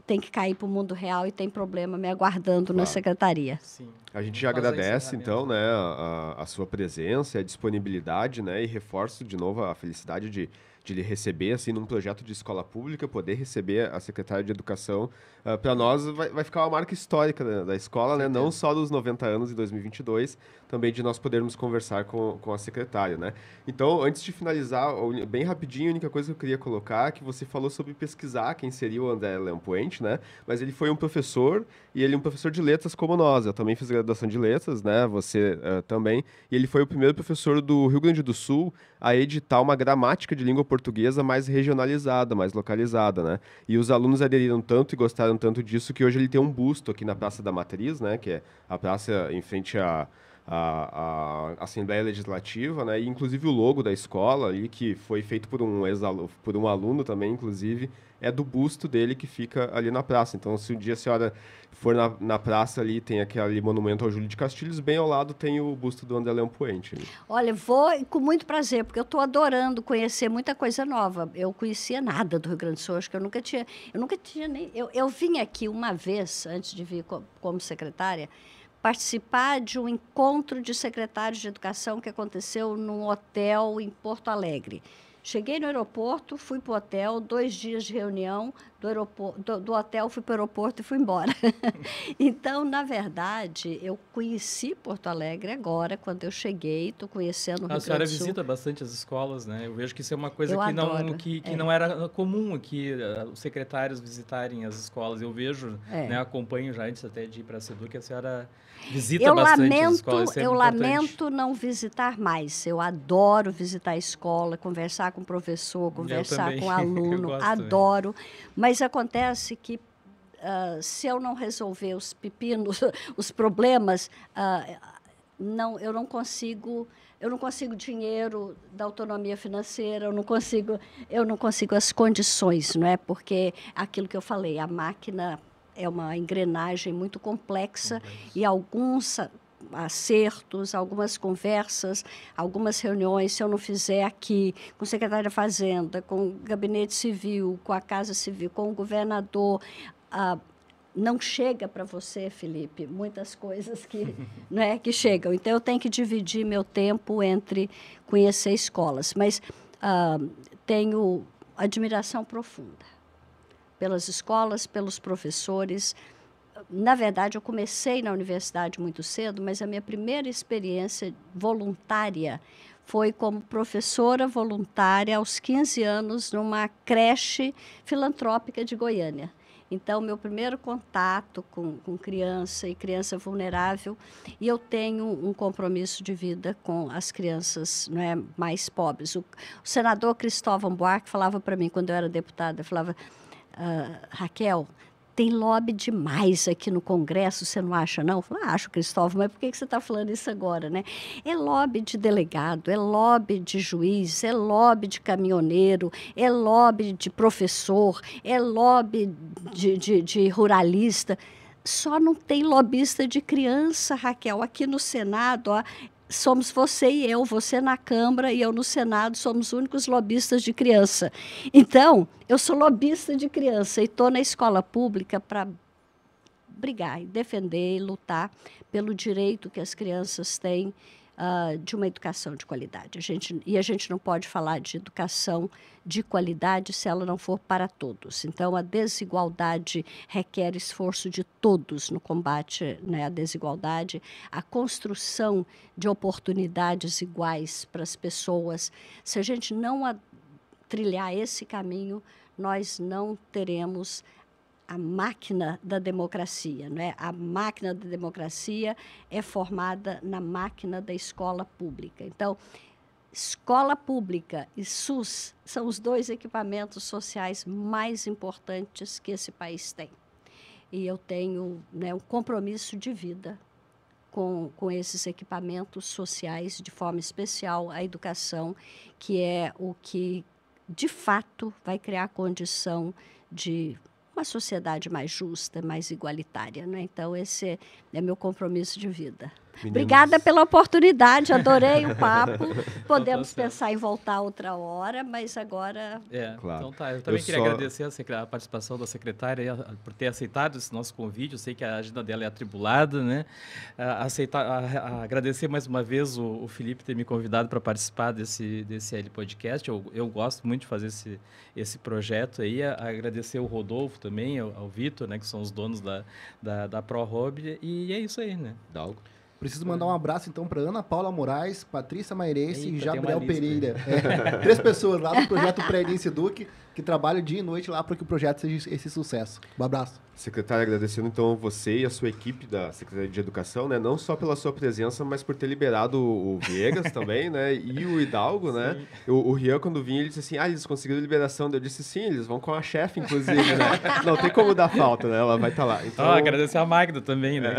tem que cair para o mundo real e tem problema me aguardando claro. na secretaria. Sim. A gente já agradece, então, né, a, a, sua presença, a disponibilidade, né, e reforço de novo a felicidade de, de lhe receber, assim, num projeto de escola pública, poder receber a secretária de Educação. Uh, ah, para nós vai, vai, ficar uma marca histórica da, da escola, né, não só dos 90 anos de 2022, também de nós podermos conversar com, com a secretária, né? Então, antes de finalizar, bem rapidinho, a única coisa que eu queria colocar é que você falou sobre pesquisar quem seria o André Leão né? Mas ele foi um professor e ele é um professor de letras como nós. Eu também fiz graduação de letras, né? Você uh, também. E ele foi o primeiro professor do Rio Grande do Sul a editar uma gramática de língua portuguesa mais regionalizada, mais localizada, né? E os alunos aderiram tanto e gostaram tanto disso que hoje ele tem um busto aqui na Praça da Matriz, né? Que é a praça em frente a à a, a, Assembleia Legislativa, né? E inclusive o logo da escola ali, que foi feito por um por um aluno também, inclusive, é do busto dele que fica ali na praça. Então, se um dia a senhora for na, na praça ali, tem aquele monumento ao Júlio de Castilhos, bem ao lado tem o busto do André Leão Puente. Ali. Olha, vou com muito prazer, porque eu estou adorando conhecer muita coisa nova. Eu conhecia nada do Rio Grande do Sul, acho que eu nunca tinha, eu nunca tinha nem eu, eu vim aqui uma vez antes de vir como secretária participar de um encontro de secretários de educação que aconteceu num hotel em Porto Alegre. Cheguei no aeroporto, fui para o hotel, dois dias de reunião do, do, do hotel, fui para o aeroporto e fui embora. <laughs> então, na verdade, eu conheci Porto Alegre agora, quando eu cheguei, estou conhecendo o Rio A senhora visita bastante as escolas, né? Eu vejo que isso é uma coisa que, não, que, que é. não era comum aqui, uh, os secretários visitarem as escolas. Eu vejo, é. né, acompanho já antes até de ir para a SEDU, que a senhora visita eu bastante lamento, as escolas. É eu importante. lamento não visitar mais. Eu adoro visitar a escola, conversar com com o professor, conversar com o <laughs> aluno, adoro. Mas acontece que uh, se eu não resolver os pepinos, <laughs> os problemas, uh, não, eu não consigo eu não consigo dinheiro da autonomia financeira, eu não consigo, eu não consigo as condições, não é? Porque aquilo que eu falei, a máquina é uma engrenagem muito complexa e alguns acertos, algumas conversas, algumas reuniões, se eu não fizer aqui, com o secretário da Fazenda, com o Gabinete Civil, com a Casa Civil, com o governador. Ah, não chega para você, Felipe, muitas coisas que, <laughs> é que chegam. Então, eu tenho que dividir meu tempo entre conhecer escolas. Mas ah, tenho admiração profunda pelas escolas, pelos professores, na verdade, eu comecei na universidade muito cedo, mas a minha primeira experiência voluntária foi como professora voluntária aos 15 anos numa creche filantrópica de Goiânia. Então, meu primeiro contato com, com, criança e criança vulnerável, e eu tenho um compromisso de vida com as crianças não é, mais pobres. O, o senador Cristóvão Buarque falava para mim, quando eu era deputada, falava, ah, Raquel, tem lobby demais aqui no Congresso, você não acha, não? Eu falo, ah, acho, Cristóvão, mas por que, você está falando isso agora, né? É lobby de delegado, é lobby de juiz, é lobby de caminhoneiro, é lobby de professor, é lobby de, de, de ruralista só não tem lobista de criança, Raquel. Aqui no Senado, ó, somos você e eu, você na Câmara e eu no Senado, somos únicos lobistas de criança. Então, eu sou lobista de criança e estou na escola pública para brigar, defender e lutar pelo direito que as crianças têm uh, de uma educação de qualidade. A gente, e a gente não pode falar de educação de qualidade se ela não for para todos. Então, a desigualdade requer esforço de todos no combate né, à desigualdade, a construção de oportunidades iguais para as pessoas. Se a gente não a, trilhar esse caminho, nós não teremos a máquina da democracia. é? A máquina da democracia é formada na máquina da escola pública. Então, escola pública e SUS são os dois equipamentos sociais mais importantes que esse país tem. E eu tenho né, um compromisso de vida com, com esses equipamentos sociais, de forma especial a educação, que é o que, de fato, vai criar condição de uma sociedade mais justa, mais igualitária. Né? Então, esse é meu compromisso de vida. Meninos. Obrigada pela oportunidade, adorei o <laughs> papo. Podemos pensar em voltar outra hora, mas agora. É, claro. então tá. Eu também eu queria só... agradecer a, a, participação da secretária eh, por ter aceitado esse nosso convite. Eu sei que a agenda dela é atribulada, né? Aceitar, a, a, agradecer mais uma vez o, o Felipe ter me convidado para participar desse, desse L Podcast. Eu, eu gosto muito de fazer esse, esse projeto aí. Agradecer o Rodolfo também, ao, ao Vitor, né? Que são os donos da, da, da ProHobby. E é isso aí, né? algo. Preciso mandar um abraço então para Ana Paula Moraes, Patrícia Mairense e Gabriel Pereira. É, três pessoas lá do projeto Pré-Lince Duque que trabalha dia e noite lá para que o projeto seja esse sucesso. Um abraço. Secretário, agradecendo então você e a sua equipe da Secretaria de Educação, né? Não só pela sua presença, mas por ter liberado o Viegas também, né? E o Hidalgo, né? sim. né? O, o Rian, quando vinha, ele disse assim, ah, eles conseguiram liberação. Eu disse, sim, eles vão com a chefe, inclusive, né? <laughs> Não tem como dar falta, né? Ela vai estar tá lá. Então... agradecer a Magda também, né?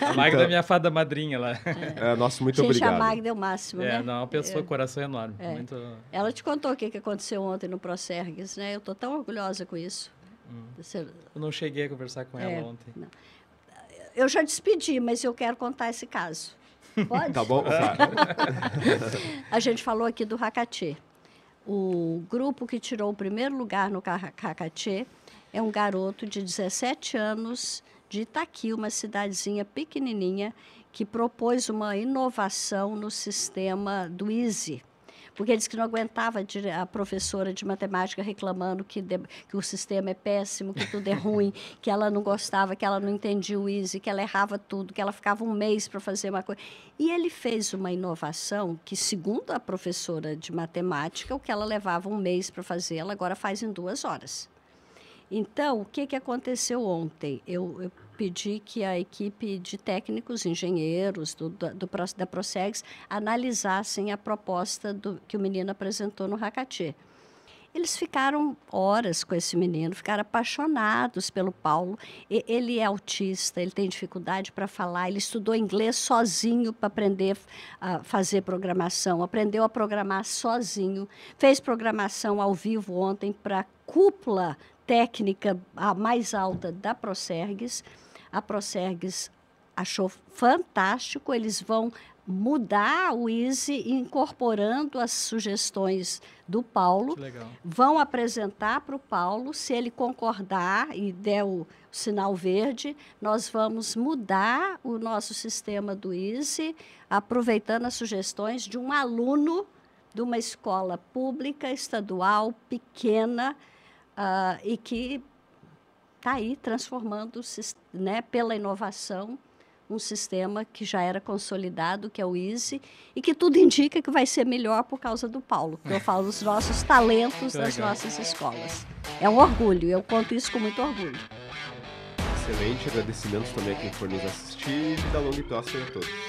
É. A Magda é então... é minha fada madrinha lá. É. É, nosso muito Gente, obrigado. a Magda é o máximo, é, né? É, não, uma pessoa, coração enorme. Muito... Ela te contou o que aconteceu ontem no Procerg, né? Eu estou tão orgulhosa com isso. Hum. Eu não cheguei a conversar com ela é, ontem. Não. Eu já despedi, mas eu quero contar esse caso. Pode? <laughs> tá bom. Tá. a gente falou aqui do Hacatê. O grupo que tirou o primeiro lugar no Hacatê é um garoto de 17 anos de Itaqui, uma cidadezinha pequenininha, que propôs uma inovação no sistema do Easy porque ele disse que não aguentava a professora de matemática reclamando que, de, que o sistema é péssimo, que tudo é ruim, <laughs> que ela não gostava, que ela não entendia o easy, que ela errava tudo, que ela ficava um mês para fazer uma coisa. E ele fez uma inovação que, segundo a professora de matemática, o que ela levava um mês para fazer, ela agora faz em duas horas. Então, o que, que aconteceu ontem? Eu, eu pedi que a equipe de técnicos, engenheiros do, do, do da Prosegs analisassem a proposta do, que o menino apresentou no Racati. Eles ficaram horas com esse menino, ficaram apaixonados pelo Paulo. E, ele é autista, ele tem dificuldade para falar, ele estudou inglês sozinho para aprender a fazer programação, aprendeu a programar sozinho, fez programação ao vivo ontem para a cúpula técnica a mais alta da Prosergues a Prosergs achou fantástico, eles vão mudar o Easy incorporando as sugestões do Paulo. Legal. Vão apresentar para o Paulo, se ele concordar e der o sinal verde, nós vamos mudar o nosso sistema do Easy, aproveitando as sugestões de um aluno de uma escola pública estadual pequena uh, e que está aí transformando né, pela inovação um sistema que já era consolidado, que é o Easy, e que tudo indica que vai ser melhor por causa do Paulo, que eu falo dos nossos <laughs> talentos das nossas escolas. É um orgulho, eu conto isso com muito orgulho. Excelente, agradecimentos também a quem for nos assistir e da longa e próxima a todos.